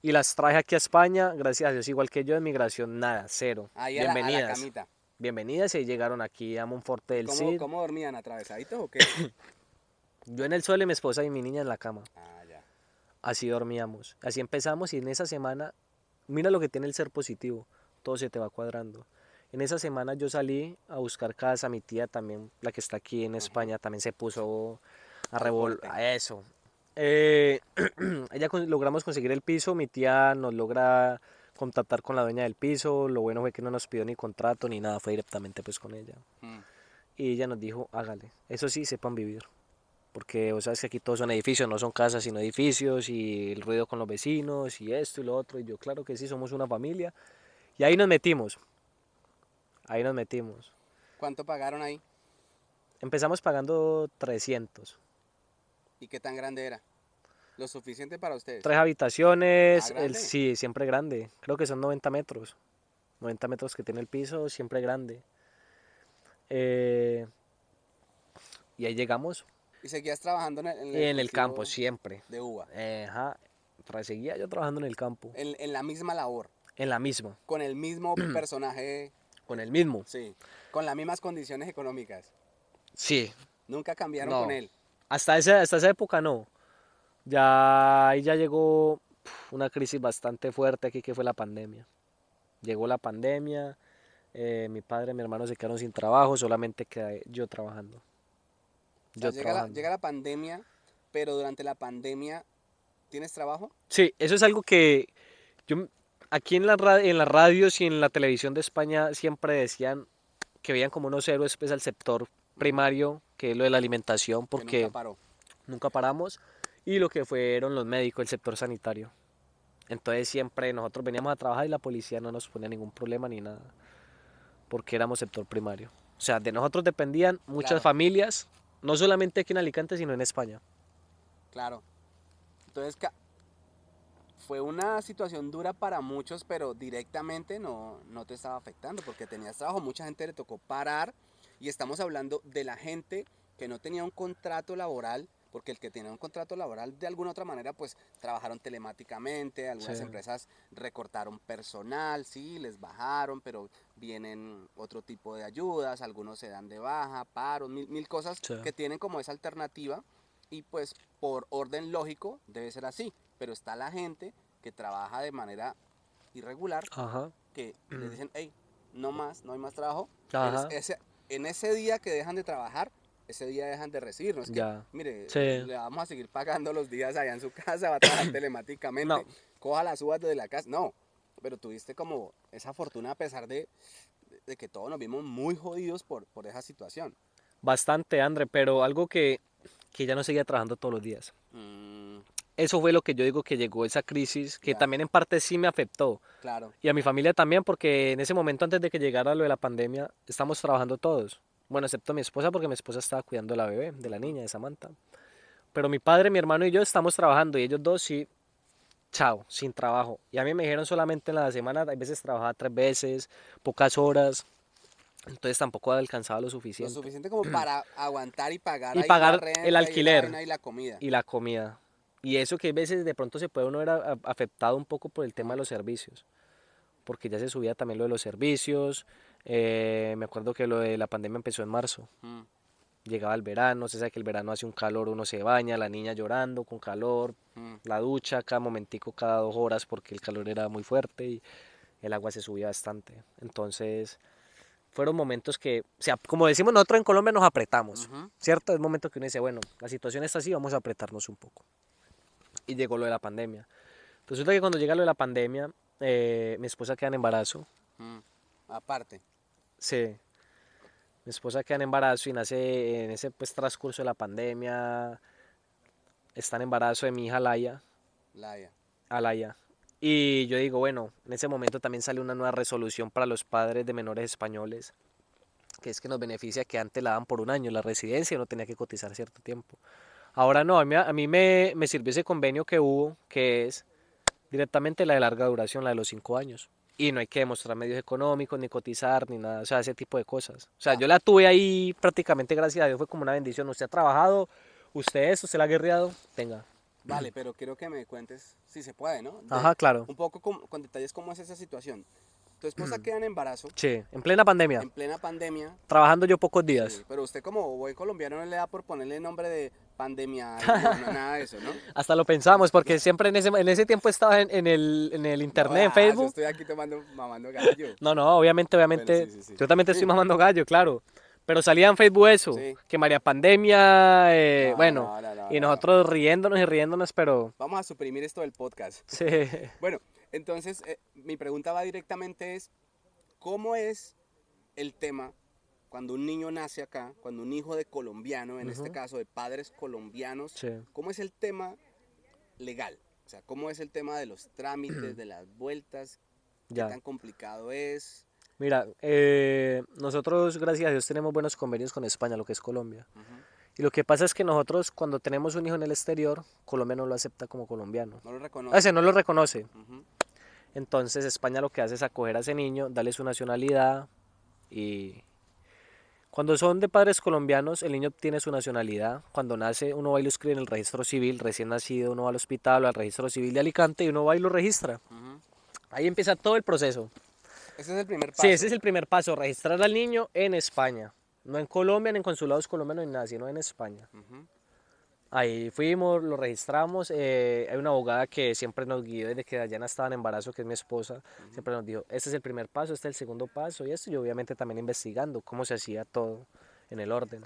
Y las traje aquí a España, gracias a Dios, igual que yo de migración, nada, cero. Ahí Bienvenidas. Bienvenidas y llegaron aquí a Monforte del ¿Cómo, ¿Cómo dormían? ¿Atravesaditos o qué? yo en el suelo y mi esposa y mi niña en la cama. Ah, Así dormíamos, así empezamos y en esa semana, mira lo que tiene el ser positivo, todo se te va cuadrando. En esa semana yo salí a buscar casa, mi tía también, la que está aquí en España, también se puso a revolver, a eso. Eh, ella logramos conseguir el piso, mi tía nos logra contactar con la dueña del piso, lo bueno fue que no nos pidió ni contrato ni nada, fue directamente pues con ella. Mm. Y ella nos dijo, hágale, eso sí, sepan vivir porque vos sabes que aquí todos son edificios, no son casas sino edificios y el ruido con los vecinos y esto y lo otro. Y yo, claro que sí, somos una familia. Y ahí nos metimos. Ahí nos metimos. ¿Cuánto pagaron ahí? Empezamos pagando 300. ¿Y qué tan grande era? ¿Lo suficiente para ustedes? Tres habitaciones, ¿Ah, sí, siempre grande. Creo que son 90 metros. 90 metros que tiene el piso, siempre grande. Eh, y ahí llegamos, ¿Y seguías trabajando en el, en en el campo siempre? De uva. Ajá. Seguía yo trabajando en el campo. En, la misma labor. En la misma. Con el mismo personaje. Con el mismo. Sí. Con las mismas condiciones económicas. Sí. Nunca cambiaron con él. Hasta esa, época no. Ya ahí ya llegó una crisis bastante fuerte aquí que fue la pandemia. Llegó la pandemia, eh, mi padre y mi hermano se quedaron sin trabajo, solamente quedé yo trabajando llega, la, pandemia, pero durante la pandemia, ¿tienes trabajo? Sí, eso es algo que yo aquí en, la, en las radios y en la televisión de España siempre decían que veían como unos héroes pues, al sector primario, que es lo de la alimentación, porque nunca, paramos, y lo que fueron los médicos, el sector sanitario. Entonces siempre nosotros veníamos a trabajar y la policía no nos ponía ningún problema ni nada, porque éramos sector primario. O sea, de nosotros dependían muchas familias no solamente aquí en Alicante, sino en España. Claro. Entonces, fue una situación dura para muchos, pero directamente no, no te estaba afectando porque tenías trabajo. Mucha gente le tocó parar y estamos hablando de la gente que no tenía un contrato laboral porque el que tiene un contrato laboral de alguna otra manera, pues trabajaron telemáticamente, algunas empresas recortaron personal, sí, les bajaron, pero vienen otro tipo de ayudas, algunos se dan de baja, paros, mil, mil cosas que tienen como esa alternativa y pues por orden lógico debe ser así, pero está la gente que trabaja de manera irregular, que le mm. dicen, hey, no más, no hay más trabajo. en ese día que dejan de trabajar, ese día dejan de recibirnos. Que, Mire, le vamos a seguir pagando los días allá en su casa, va a trabajar telemáticamente, coja las uvas desde la casa. No, pero tuviste como esa fortuna a pesar de, que todos nos vimos muy jodidos por, por esa situación. Bastante, André, pero algo que, que ya no seguía trabajando todos los días. Mm. Eso fue lo que yo digo que llegó esa crisis, que también en parte sí me afectó. Claro. Y a mi familia también, porque en ese momento antes de que llegara lo de la pandemia, estamos trabajando todos. Bueno, excepto mi esposa, porque mi esposa estaba cuidando a la bebé, de la niña, de Samantha. Pero mi padre, mi hermano y yo estamos trabajando y ellos dos sí, chao, sin trabajo. Y a mí me dijeron solamente en la semana, a veces trabajaba tres veces, pocas horas. Entonces tampoco alcanzaba lo suficiente. Lo suficiente como para aguantar y pagar, y el alquiler. Y la, comida. Y la comida. Y eso que a veces de pronto se puede uno era afectado un poco por el tema de los servicios. Porque ya se subía también lo de los servicios, eh, me acuerdo que lo de la pandemia empezó en marzo. Mm. Llegaba el verano, se sabe que el verano hace un calor, uno se baña, la niña llorando con calor, mm. la ducha cada momentico, cada dos horas, porque el calor era muy fuerte y el agua se subía bastante. Entonces, fueron momentos que, como decimos nosotros en Colombia, nos apretamos, ¿cierto? Es momento que uno dice, bueno, la situación está así, vamos a apretarnos un poco. Y llegó lo de la pandemia. Resulta que cuando llega lo de la pandemia, eh, mi esposa queda en embarazo. Mm aparte. Sí. Mi esposa queda en embarazo y nace en ese pues, transcurso de la pandemia. Está en embarazo de mi hija Laia. Laya. Alaya. Y yo digo, bueno, en ese momento también sale una nueva resolución para los padres de menores españoles, que es que nos beneficia que antes la dan por un año la residencia, no tenía que cotizar cierto tiempo. Ahora no, a mí, a me, me sirvió ese convenio que hubo, que es directamente la de larga duración, la de los cinco años y no hay que demostrar medios económicos, ni cotizar, ni nada, o sea, ese tipo de cosas. O sea, ah. yo la tuve ahí prácticamente, gracias a Dios, fue como una bendición. Usted ha trabajado, usted eso, usted la ha guerreado, tenga. Vale, pero quiero que me cuentes, si se puede, ¿no? Ajá, claro. Un poco con detalles cómo es esa situación. Tu esposa mm. queda en embarazo. Sí, en plena pandemia. En plena pandemia. Trabajando yo pocos días. pero usted como buen colombiano no le da por ponerle nombre de pandemia, nada de eso, ¿no? Hasta lo pensamos, porque siempre en ese, en ese tiempo estaba en, el, en el internet, en ah, Facebook. Yo estoy aquí tomando, mamando gallo. No, no, obviamente, obviamente. yo también estoy mamando gallo, claro. Pero salía en Facebook eso, que María Pandemia, eh, bueno, y nosotros riéndonos y riéndonos, pero... Vamos a suprimir esto del podcast. Sí. bueno, entonces eh, mi pregunta va directamente es, ¿cómo es el tema cuando un niño nace acá, cuando un hijo de colombiano, en este caso de padres colombianos, cómo es el tema legal? O sea, ¿cómo es el tema de los trámites, de las vueltas? ¿Qué tan complicado es? Mira, eh, nosotros, gracias a Dios, tenemos buenos convenios con España, lo que es Colombia. Y lo que pasa es que nosotros, cuando tenemos un hijo en el exterior, Colombia no lo acepta como colombiano. No lo reconoce. Ah, no lo reconoce. Entonces, España lo que hace es acoger a ese niño, darle su nacionalidad y. Cuando son de padres colombianos, el niño obtiene su nacionalidad. Cuando nace, uno va y lo escribe en el registro civil, recién nacido, uno va al hospital o al registro civil de Alicante y uno va y lo registra. Ahí empieza todo el proceso. Ese es el primer paso. Sí, ese es el primer paso, registrar al niño en España. No en Colombia, ni en consulados colombianos, ni nada, sino en España. Ahí fuimos, lo registramos. Eh, hay una abogada que siempre nos guió desde que Dayana estaba en embarazo, que es mi esposa. Siempre nos dijo: Este es el primer paso, este es el segundo paso, y esto. yo obviamente también investigando cómo se hacía todo en el orden.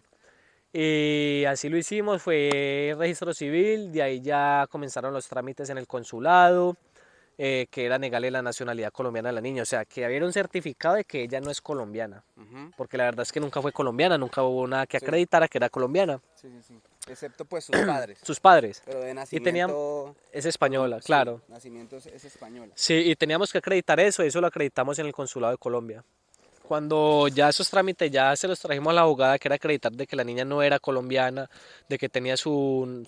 Y así lo hicimos, fue registro civil, de ahí ya comenzaron los trámites en el consulado, eh, que era negarle la nacionalidad colombiana a la niña. O sea, que había un certificado de que ella no es colombiana. Porque la verdad es que nunca fue colombiana, nunca hubo nada que acreditara que era colombiana. Excepto pues sus padres. sus padres. Pero de nacimiento... Y Es española, claro. Nacimiento es española. Sí, y teníamos que acreditar eso, y eso lo acreditamos en el Consulado de Colombia cuando ya esos trámites ya se los trajimos a la abogada, que era acreditar de que la niña no era colombiana, de que tenía su,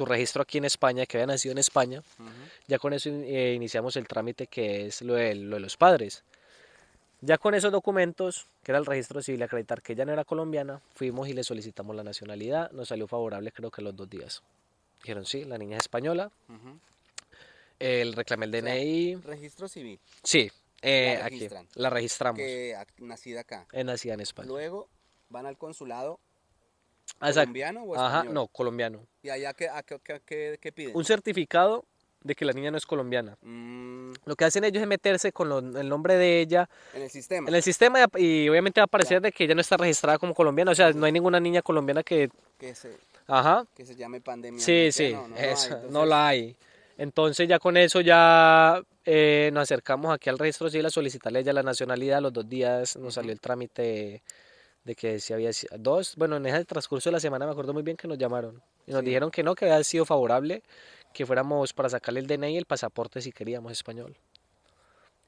registro aquí en España, que había nacido en España, ya con eso eh, iniciamos el trámite que es lo de, los padres. Ya con esos documentos, que era el registro civil, acreditar que ella no era colombiana, fuimos y le solicitamos la nacionalidad, nos salió favorable creo que los dos días. Dijeron, sí, la niña es española, el reclamé el DNI. registro civil. Sí, eh, la aquí, la registramos. nacida acá. Eh, nacida en España. Luego van al consulado ah, colombiano o Ajá, no, colombiano. ¿Y allá qué, a, piden? Un certificado de que la niña no es colombiana. Mm. Lo que hacen ellos es meterse con el nombre de ella. En el sistema. En el sistema y, obviamente va a aparecer de que ella no está registrada como colombiana. O sea, no hay ninguna niña colombiana que... Que se, Ajá. Que se llame pandemia. Sí, sí, no la hay. Entonces ya con eso ya eh, nos acercamos aquí al registro civil a solicitarle ya la nacionalidad. A los dos días nos salió el trámite de que si había dos, bueno, en ese transcurso de la semana me acuerdo muy bien que nos llamaron y nos dijeron que no, que había sido favorable que fuéramos para sacarle el DNI y el pasaporte si queríamos español.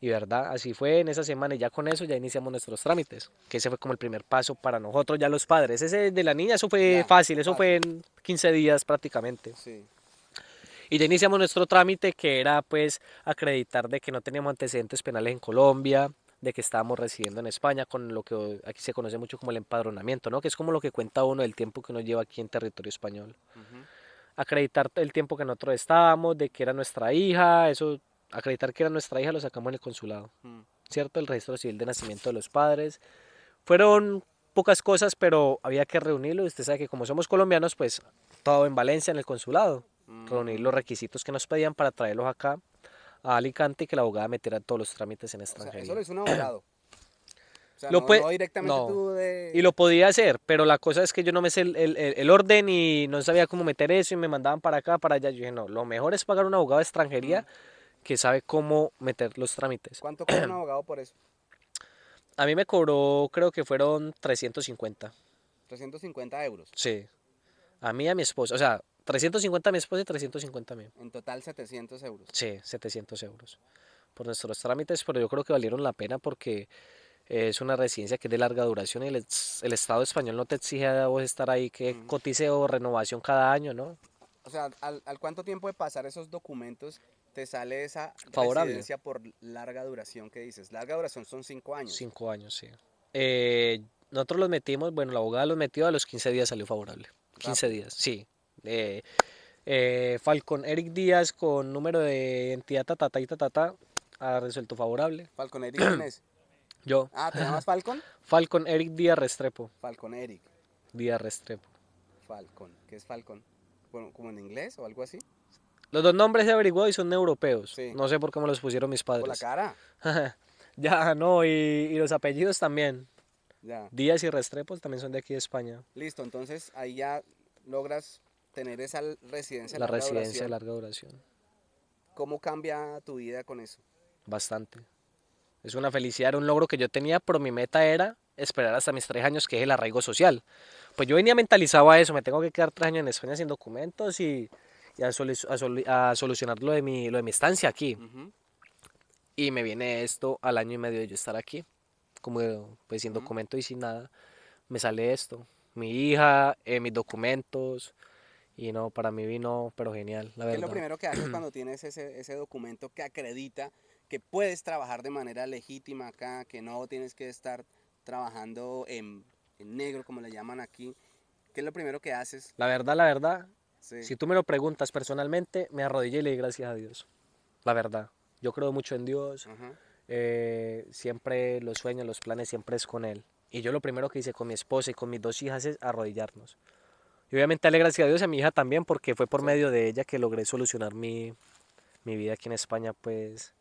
Y verdad, así fue en esa semana y ya con eso ya iniciamos nuestros trámites, que ese fue como el primer paso para nosotros, ya los padres. Ese de la niña, eso fue fácil, eso fue en 15 días prácticamente. Y ya iniciamos nuestro trámite que era pues acreditar de que no teníamos antecedentes penales en Colombia, de que estábamos residiendo en España, con lo que aquí se conoce mucho como el empadronamiento, ¿no? Que es como lo que cuenta uno del tiempo que uno lleva aquí en territorio español. Acreditar el tiempo que nosotros estábamos, de que era nuestra hija, eso, acreditar que era nuestra hija lo sacamos en el consulado, mm. ¿cierto? El registro civil de nacimiento de los padres. Fueron pocas cosas, pero había que reunirlo. Usted sabe que como somos colombianos, pues todo en Valencia, en el consulado reunir mm. los requisitos que nos pedían para traerlos acá a Alicante y que la abogada metiera todos los trámites en extranjería. eso lo un abogado. O sea, lo no, directamente Y lo podía hacer, pero la cosa es que yo no me sé el, orden y no sabía cómo meter eso y me mandaban para acá, para allá. Yo dije, no, lo mejor es pagar un abogado de extranjería mm. que sabe cómo meter los trámites. ¿Cuánto cobra un abogado por eso? A mí me cobró, creo que fueron 350. 350 euros. Sí. A mí y a mi esposa. O sea, 350 después de de 350 mil. En total 700 euros. Sí, 700 euros por nuestros trámites, pero yo creo que valieron la pena porque eh, es una residencia que es de larga duración y el, Estado español no te exige a vos estar ahí que cotice o renovación cada año, ¿no? O sea, ¿al, cuánto tiempo de pasar esos documentos te sale esa residencia por larga duración que dices? Larga duración son cinco años. Cinco años, sí. Eh, nosotros los metimos, bueno, la abogada los metió, a los 15 días salió favorable. 15 días, sí. Eh, Falcon Eric Díaz con número de Entidad tatata y tatata ha resuelto favorable. Falcon Eric, ¿quién es? Yo. Ah, ¿te llamas Falcon? Falcon Eric Díaz Restrepo. Falcon Eric. Díaz Restrepo. Falcon, ¿qué es Falcon? Bueno, ¿Como en inglés o algo así? Los dos nombres se averiguó y son europeos. No sé por qué me los pusieron mis padres. Por la cara. ya, no, y, y, los apellidos también. Ya. Díaz y Restrepo también son de aquí de España. Listo, entonces ahí ya logras tener esa residencia. de larga duración. ¿Cómo cambia tu vida con eso? Bastante. Es una felicidad, era un logro que yo tenía, pero mi meta era esperar hasta mis tres años, que es el arraigo social. Pues yo venía mentalizado a eso, me tengo que quedar tres años en España sin documentos y, a, solucionar lo de mi, lo de mi estancia aquí. Y me viene esto al año y medio de yo estar aquí, como pues sin documento y sin nada, me sale esto. Mi hija, eh, mis documentos, y no, para mí vino, pero genial, la Es lo primero que haces cuando tienes ese, documento que acredita que puedes trabajar de manera legítima acá, que no tienes que estar trabajando en, negro, como le llaman aquí. ¿Qué es lo primero que haces? La verdad, la verdad, si tú me lo preguntas personalmente, me arrodillé y le di gracias a Dios. La verdad, yo creo mucho en Dios. Eh, siempre los sueños, los planes, siempre es con Él. Y yo lo primero que hice con mi esposa y con mis dos hijas es arrodillarnos. Y obviamente darle gracias a Dios a mi hija también, porque fue por medio de ella que logré solucionar mi, mi, vida aquí en España, pues...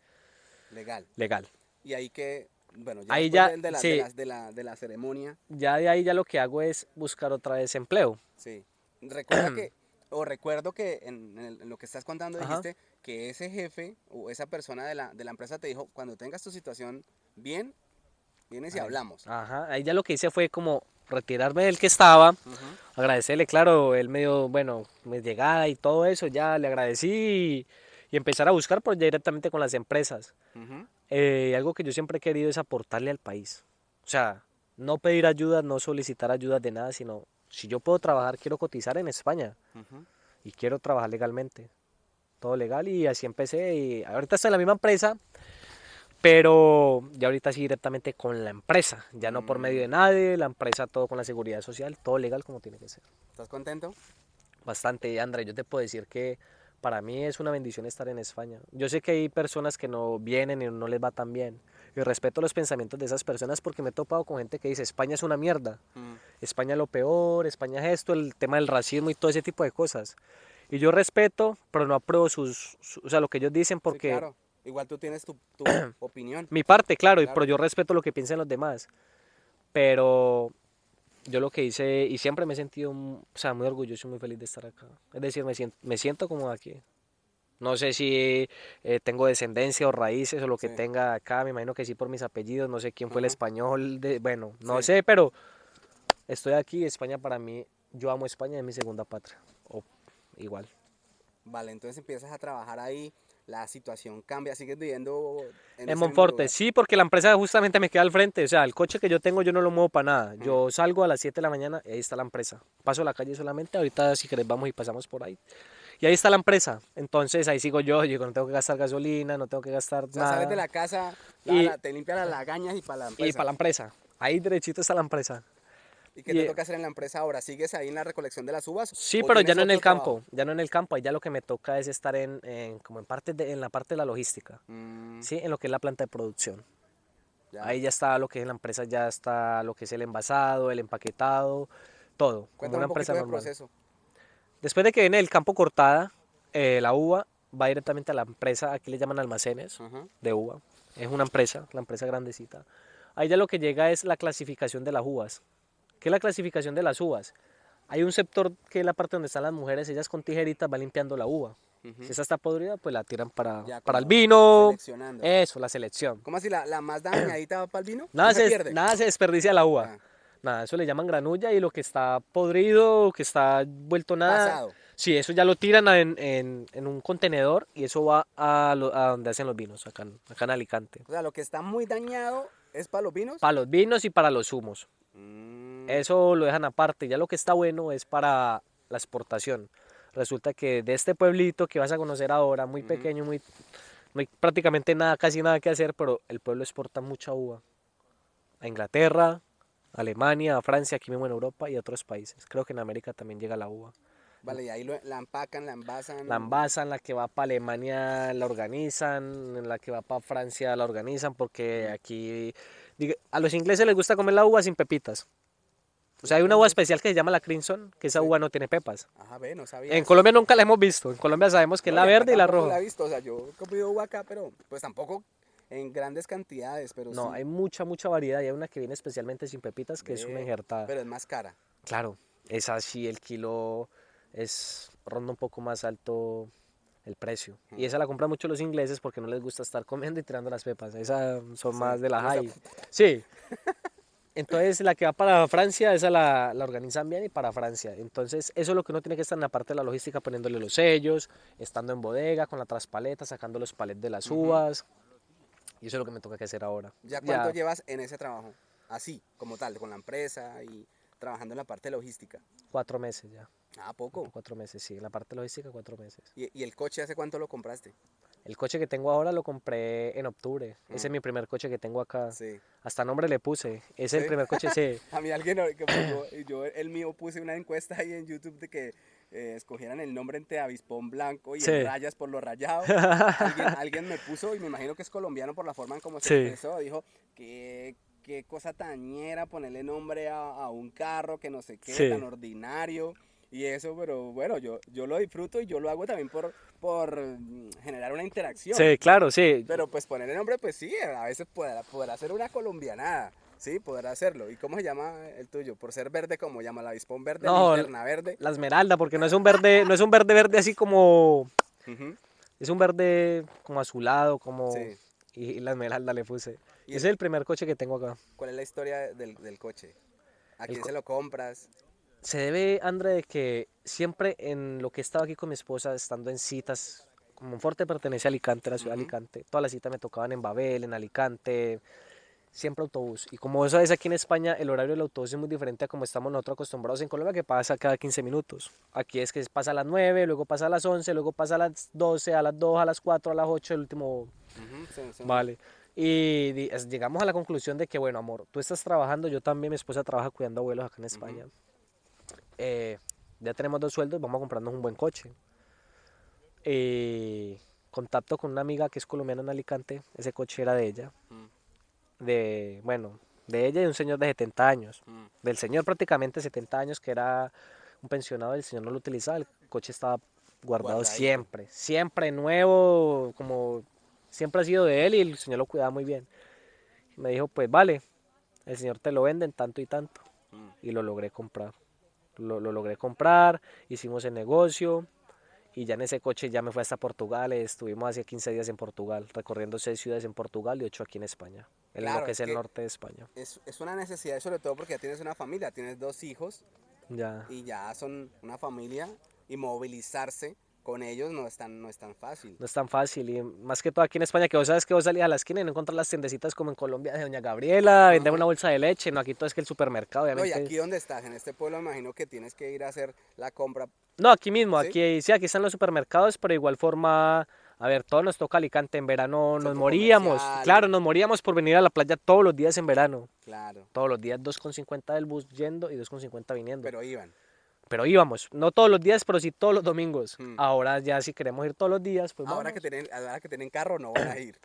Legal. Legal. Y ahí que, bueno, ya, ahí de, la, de, la, ceremonia... Ya de ahí ya lo que hago es buscar otra vez empleo. Sí. Recuerda que, o recuerdo que en, lo que estás contando dijiste que ese jefe o esa persona de la, empresa te dijo, cuando tengas tu situación bien, vienes y hablamos. Ajá, ahí ya lo que hice fue como, retirarme del que estaba. Agradecerle, claro, él me dio, bueno, mi llegada y todo eso, ya le agradecí y, empezar a buscar por directamente con las empresas. Eh, algo que yo siempre he querido es aportarle al país. O sea, no pedir ayuda, no solicitar ayuda de nada, sino si yo puedo trabajar, quiero cotizar en España y quiero trabajar legalmente. Todo legal y así empecé. Y ahorita estoy en la misma empresa, pero ya ahorita sí directamente con la empresa, ya no por medio de mm. nadie, la empresa todo con la seguridad social, todo legal como tiene que ser. ¿Estás contento? Bastante, André, yo te puedo decir que para mí es una bendición estar en España. Yo sé que hay personas que no vienen y no les va tan bien. Y respeto los pensamientos de esas personas porque me he topado con gente que dice, España es una mierda, mm. España es lo peor, España es esto, el tema del racismo y todo ese tipo de cosas. Y yo respeto, pero no apruebo sus, o lo que ellos dicen porque... Igual tú tienes tu, opinión. Mi parte, claro, pero yo respeto lo que piensen los demás. Pero yo lo que hice, y siempre me he sentido mm, o sea, muy orgulloso y muy feliz de estar acá. Es decir, me siento, me siento como aquí. No sé si eh, tengo descendencia o raíces o lo que tenga acá, me imagino que sí por mis apellidos, no sé quién fue el español, de, bueno, no sé, pero estoy aquí, España para mí, yo amo España, es mi segunda patria, o igual. Vale, entonces empiezas a trabajar ahí, la situación cambia, sigues viviendo en, Monforte. Sí, porque la empresa justamente me queda al frente, o sea, el coche que yo tengo yo no lo muevo para nada. Yo mm. salgo a las 7 de la mañana y ahí está la empresa. Paso la calle solamente, ahorita si querés vamos y pasamos por ahí. Y ahí está la empresa. Entonces ahí sigo yo, yo no tengo que gastar gasolina, no tengo que gastar o sea, de la casa, te limpian las lagañas y para la empresa. Y para la empresa. Ahí derechito está la empresa y qué te e toca hacer en la empresa ahora? ¿Sigues ahí en la recolección de las uvas? Sí, pero ya no en el campo, ya no en el campo, ahí ya lo que me toca es estar en, como en, parte en la parte de la logística, mm. ¿sí? en lo que es la planta de producción. Ahí ya está lo que es la empresa, ya está lo que es el envasado, el empaquetado, todo. Cuéntame una un empresa normal. proceso. Después de que viene el campo cortada, eh, la uva va directamente a la empresa, aquí le llaman almacenes de uva. Es una empresa, la empresa grandecita. Ahí ya lo que llega es la clasificación de las uvas que es la clasificación de las uvas. Hay un sector que es la parte donde están las mujeres, ellas con tijeritas van limpiando la uva. Si esa está podrida, pues la tiran para, para el vino. Eso, la selección. ¿Cómo así? ¿La, más dañadita va para el vino? Nada, se, nada se desperdicia la uva. Ah. Nada, eso le llaman granulla y lo que está podrido, que está vuelto nada. Pasado. Sí, eso ya lo tiran en, un contenedor y eso va a, donde hacen los vinos, acá, acá en Alicante. O sea, lo que está muy dañado es para los vinos. Para los vinos y para los humos. Mm. Eso lo dejan aparte. Ya lo que está bueno es para la exportación. Resulta que de este pueblito que vas a conocer ahora, muy mm. pequeño, muy, no prácticamente nada, casi nada que hacer, pero el pueblo exporta mucha uva. A Inglaterra, Alemania, a Francia, aquí mismo en Europa y otros países. Creo que en América también llega la uva. Vale, y ahí la empacan, la envasan. La envasan, la que va para Alemania la organizan, la que va para Francia la organizan, porque aquí a los ingleses les gusta comer la uva sin pepitas. O sea, hay una uva especial que se llama la Crimson, que esa uva no tiene pepas. Ajá, ve, no sabía. En Colombia nunca la hemos visto. En Colombia sabemos que es la verde y la roja. la he visto, o sea, yo he comido uva acá, pero pues tampoco en grandes cantidades, pero No, hay mucha, mucha variedad y hay una que viene especialmente sin pepitas, que es una injertada. Pero es más cara. Claro, es así, el kilo es ronda un poco más alto, el precio. Y mm. esa la compran mucho los ingleses porque no les gusta estar comiendo y tirando las pepas. Esas son más de la high. Sí. Entonces, la que va para Francia, esa la, la, organizan bien y para Francia. Entonces, eso es lo que uno tiene que estar en la parte de la logística, poniéndole los sellos, estando en bodega, con la traspaleta, sacando los palets de las uvas. Y eso es lo que me toca que hacer ahora. ¿Ya cuánto llevas en ese trabajo? Así, como tal, con la empresa y trabajando en la parte logística? Cuatro meses ya. Ah, poco. Cuatro meses, sí. la parte logística, cuatro meses. ¿Y, el coche hace cuánto lo compraste? El coche que tengo ahora lo compré en octubre. Ese es mm. mi primer coche que tengo acá. Sí. Hasta nombre le puse. Es el primer coche, sí. A mí alguien, yo, yo el mío puse una encuesta ahí en YouTube de que eh, escogieran el nombre entre avispón blanco y rayas por lo rayado. alguien, me puso, y me imagino que es colombiano por la forma en cómo se expresó, dijo que qué cosa tañera ponerle nombre a, un carro que no sé qué, tan ordinario y eso, pero bueno, yo, yo lo disfruto y yo lo hago también por, por mm, generar una interacción. Sí, claro, sí. Pero pues ponerle nombre, pues sí, a veces podrá, ser una colombianada. Sí, podrá hacerlo. ¿Y cómo se llama el tuyo? Por ser verde, como llama? ¿La avispón verde? ¿La verde? La esmeralda, porque no es un verde, no es un verde verde así como... Es un verde como azulado, como... Y la esmeralda le puse es el primer coche que tengo acá. ¿Cuál es la historia del, coche? ¿A quién se lo compras? Se debe, André, de que siempre en lo que he estado aquí con mi esposa, estando en citas, como un fuerte pertenece a Alicante, a la ciudad de Alicante, todas las citas me tocaban en Babel, en Alicante, siempre autobús. Y como eso es aquí en España, el horario del autobús es muy diferente a como estamos nosotros acostumbrados en Colombia, que pasa cada 15 minutos. Aquí es que pasa a las 9, luego pasa a las 11, luego pasa a las 12, a las 2, a las 4, a las 8, el último. Vale. Y llegamos a la conclusión de que, bueno, amor, tú estás trabajando, yo también, mi esposa trabaja cuidando abuelos acá en España. Eh, ya tenemos dos sueldos, vamos a comprarnos un buen coche. Eh, contacto con una amiga que es colombiana en Alicante, ese coche era de ella. Mm. De, bueno, de ella y un señor de 70 años. Mm. Del señor prácticamente 70 años que era un pensionado, el señor no lo utilizaba, el coche estaba guardado siempre, siempre nuevo, como siempre ha sido de él y el Señor lo cuidaba muy bien. me dijo, pues vale, el Señor te lo vende en tanto y tanto. Mm. Y lo logré comprar. Lo, logré comprar, hicimos el negocio y ya en ese coche ya me fui hasta Portugal, estuvimos hace 15 días en Portugal, recorriendo seis ciudades en Portugal y ocho aquí en España, en lo que es, el norte de España. Es, una necesidad, sobre todo porque ya tienes una familia, tienes dos hijos ya. y ya son una familia y movilizarse con ellos no es tan, no es tan fácil. No es tan fácil, y más que todo aquí en España, que vos sabes que vos salís a la esquina y no encuentras las tiendecitas como en Colombia de Doña Gabriela, vender una bolsa de leche, no, aquí todo es que el supermercado, No, y aquí donde estás, en este pueblo, imagino que tienes que ir a hacer la compra. No, aquí mismo, aquí sí, aquí están los supermercados, pero de igual forma... A ver, todo nos toca Alicante en verano, nos moríamos. Claro, nos moríamos por venir a la playa todos los días en verano. Claro. Todos los días 2,50 del bus yendo y 2,50 viniendo. Pero iban pero íbamos, no todos los días, pero sí todos los domingos. Mm. Ahora ya si queremos ir todos los días, pues ahora vamos. que tienen Ahora que tienen carro no van a ir.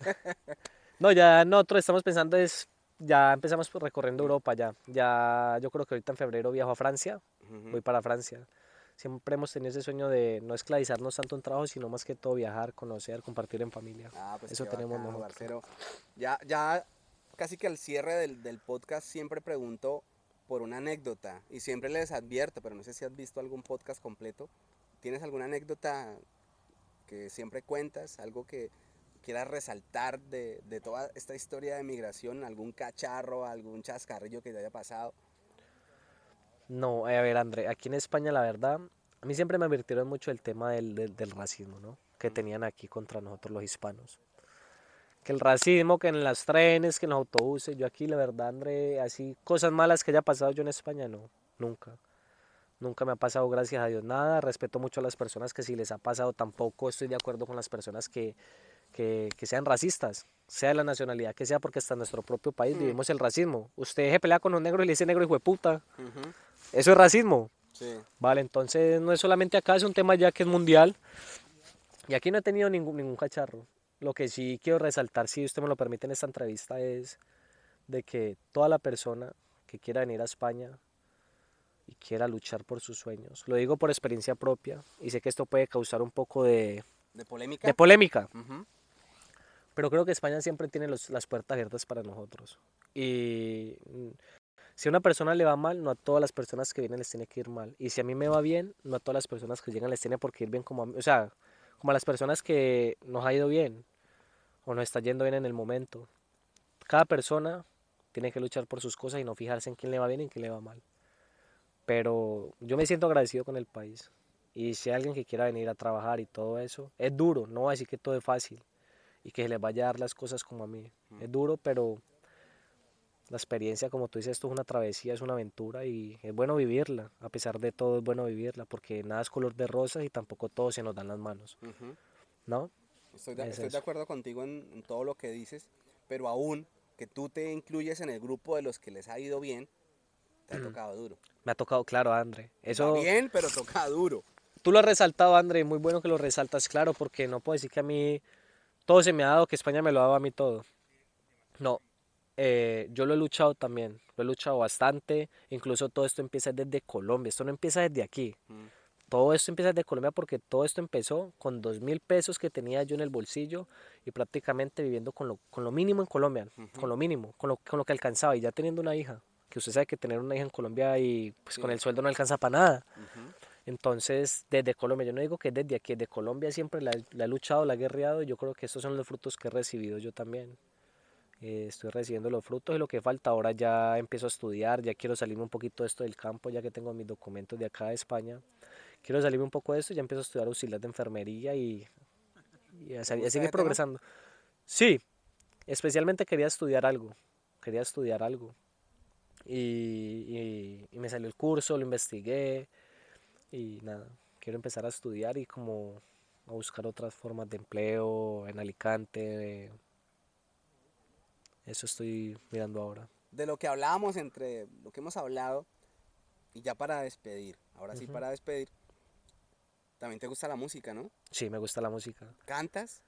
no, ya nosotros estamos pensando es, ya empezamos pues recorriendo mm. Europa ya. Ya yo creo que ahorita en febrero viajo a Francia, voy para Francia. Siempre hemos tenido ese sueño de no esclavizarnos tanto en trabajo, sino más que todo viajar, conocer, compartir en familia. Ah, pues Eso tenemos bacano, nosotros. Ya, ya casi que al cierre del, del podcast siempre pregunto por una anécdota, y siempre les advierto, pero no sé si has visto algún podcast completo, ¿tienes alguna anécdota que siempre cuentas, algo que quieras resaltar de, toda esta historia de migración, algún cacharro, algún chascarrillo que te haya pasado? No, eh, a ver, André, aquí en España, la verdad, a mí siempre me advirtieron mucho el tema del, racismo, Que tenían aquí contra nosotros los hispanos que el racismo, que en los trenes, que en los autobuses. Yo aquí, la verdad, André, así cosas malas que haya pasado yo en España, no, nunca. Nunca me ha pasado, gracias a Dios, nada. Respeto mucho a las personas que si les ha pasado, tampoco estoy de acuerdo con las personas que, sean racistas, sea de la nacionalidad que sea, porque hasta en nuestro propio país hmm. vivimos el racismo. Usted se pelea con un negro y le dice negro hijo de puta. Eso es racismo. Vale, entonces no es solamente acá, es un tema ya que es mundial. Y aquí no he tenido ningún, ningún cacharro. Lo que sí quiero resaltar, si usted me lo permite en esta entrevista, es de que toda la persona que quiera venir a España y quiera luchar por sus sueños, lo digo por experiencia propia y sé que esto puede causar un poco de... ¿De polémica? De polémica. Pero creo que España siempre tiene las puertas abiertas para nosotros. Y mm, si a una persona le va mal, no a todas las personas que vienen les tiene que ir mal. Y si a mí me va bien, no a todas las personas que llegan les tiene por qué ir bien como a mí. O sea, como a las personas que nos ha ido bien o no está yendo bien en el momento. Cada persona tiene que luchar por sus cosas y no fijarse en quién le va bien y en quién le va mal. Pero yo me siento agradecido con el país. Y si hay alguien que quiera venir a trabajar y todo eso, es duro, no voy a decir que todo es fácil y que se les vaya a dar las cosas como a mí. Mm. Es duro, pero la experiencia, como tú dices, esto es una travesía, es una aventura y es bueno vivirla. A pesar de todo, es bueno vivirla porque nada es color de rosas y tampoco todo se nos dan las manos. ¿No? Estoy de, acuerdo contigo en, todo lo que dices, pero aún que tú te incluyes en el grupo de los que les ha ido bien, te ha mm. tocado duro. Me ha tocado, claro, André. Eso... bien, pero toca duro. Tú lo has resaltado, André, muy bueno que lo resaltas, claro, porque no puedo decir que a mí todo se me ha dado, que España me lo ha dado a mí todo. No, eh, yo lo he luchado también, lo he luchado bastante, incluso todo esto empieza desde Colombia, esto no empieza desde aquí. Mm todo esto empieza desde Colombia porque todo esto empezó con dos mil pesos que tenía yo en el bolsillo y prácticamente viviendo con lo, con lo mínimo en Colombia, con lo mínimo, con lo, con lo que alcanzaba y ya teniendo una hija, que usted sabe que tener una hija en Colombia y pues con el sueldo no alcanza para nada. Entonces, desde Colombia, yo no digo que desde aquí, desde Colombia siempre la, ha luchado, la he guerreado yo creo que estos son los frutos que he recibido yo también. Eh, estoy recibiendo los frutos y lo que falta ahora ya empiezo a estudiar, ya quiero salirme un poquito de esto del campo, ya que tengo mis documentos de acá de España quiero salirme un poco de esto, ya empiezo a estudiar auxiliar de enfermería y, a, seguir este progresando. Sí, especialmente quería estudiar algo, quería estudiar algo. Y, me salió el curso, lo investigué y nada, quiero empezar a estudiar y como a buscar otras formas de empleo en Alicante. Eso estoy mirando ahora. De lo que hablábamos entre lo que hemos hablado y ya para despedir, ahora sí para despedir también te gusta la música, ¿no? Sí, me gusta la música. ¿Cantas?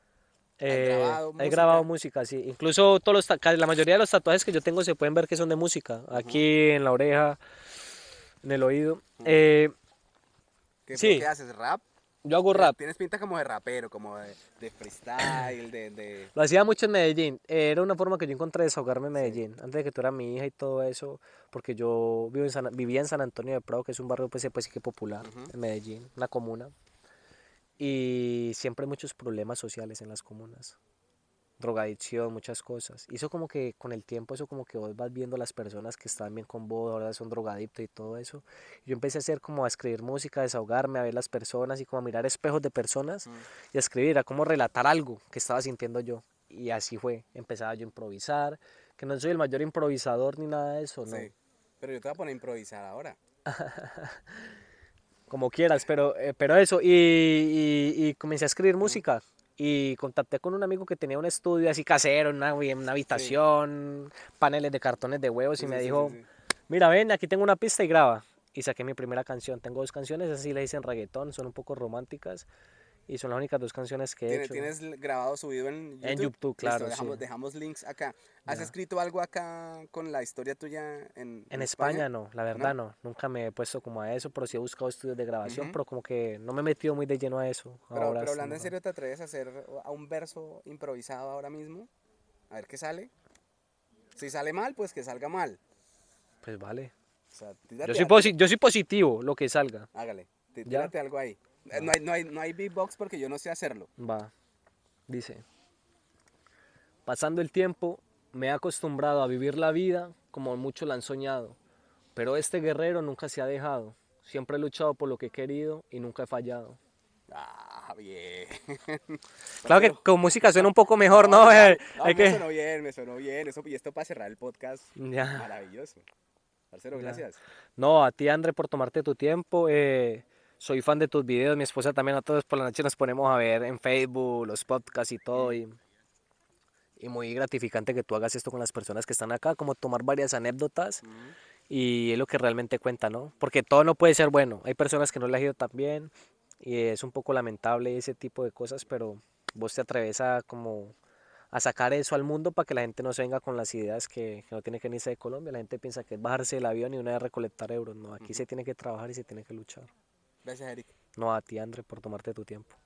Eh, he grabado música, sí. Incluso todos los, la mayoría de los tatuajes que yo tengo se pueden ver que son de música. Aquí en la oreja, en el oído. Eh, ¿Qué haces? ¿Rap? Yo hago rap. Tienes pinta como de rapero, como de, freestyle, de, Lo hacía mucho en Medellín. Era una forma que yo encontré de desahogarme en Medellín. Antes de que tú eras mi hija y todo eso, porque yo vivo en San, vivía en San Antonio de Prado, que es un barrio pues, pues sí que popular en Medellín, una comuna. Y siempre hay muchos problemas sociales en las comunas drogadicción, muchas cosas. Y eso como que con el tiempo, eso como que vos vas viendo las personas que están bien con vos, ahora son drogadictos y todo eso. Yo empecé a hacer como a escribir música, a desahogarme, a ver las personas y como a mirar espejos de personas y a escribir, a como relatar algo que estaba sintiendo yo. Y así fue, empezaba yo a improvisar, que no soy el mayor improvisador ni nada de eso, ¿no? pero yo te voy a poner a improvisar ahora. como quieras, pero, eh, pero eso, y, y, comencé a escribir música y contacté con un amigo que tenía un estudio así casero, una, una habitación, paneles de cartones de huevos y me dijo, mira, ven, aquí tengo una pista y graba. Y saqué mi primera canción. Tengo dos canciones, así le dicen reggaetón, son un poco románticas y son las únicas dos canciones que he hecho. ¿Tienes grabado, subido en YouTube? En YouTube, claro. dejamos, dejamos, links acá. ¿Has escrito algo acá con la historia tuya en, en, España? No, la verdad ¿No? Nunca me he puesto como a eso, pero sí he buscado estudios de grabación, pero como que no me he metido muy de lleno a eso. Pero, ahora hablando en serio, ¿te atreves a hacer a un verso improvisado ahora mismo? A ver qué sale. Si sale mal, pues que salga mal. Pues vale. yo, soy positivo, lo que salga. Hágale, tírate algo ahí. Eh, no hay, no hay, no beatbox porque yo no sé hacerlo. Va. Dice. Pasando el tiempo, me he acostumbrado a vivir la vida como muchos la han soñado, pero este guerrero nunca se ha dejado. Siempre he luchado por lo que he querido y nunca he fallado. Ah, bien. Claro que con música suena un poco mejor, ¿no? Me sonó bien, me sonó bien. y esto para cerrar el podcast. Maravilloso. Parcero, gracias. No, a ti, André, por tomarte tu tiempo. Eh, soy fan de tus videos, mi esposa también, a todos por la noche nos ponemos a ver en Facebook, los podcasts y todo. Y, y muy gratificante que tú hagas esto con las personas que están acá, como tomar varias anécdotas y es lo que realmente cuenta, ¿no? Porque todo no puede ser bueno, hay personas que no le ha ido tan bien y es un poco lamentable ese tipo de cosas, pero vos te atreves a como a sacar eso al mundo para que la gente no se venga con las ideas que, no tiene que venirse de Colombia. La gente piensa que es bajarse del avión y una vez recolectar euros. No, aquí se tiene que trabajar y se tiene que luchar. Gracias, Eric. No, a ti, André, por tomarte tu tiempo.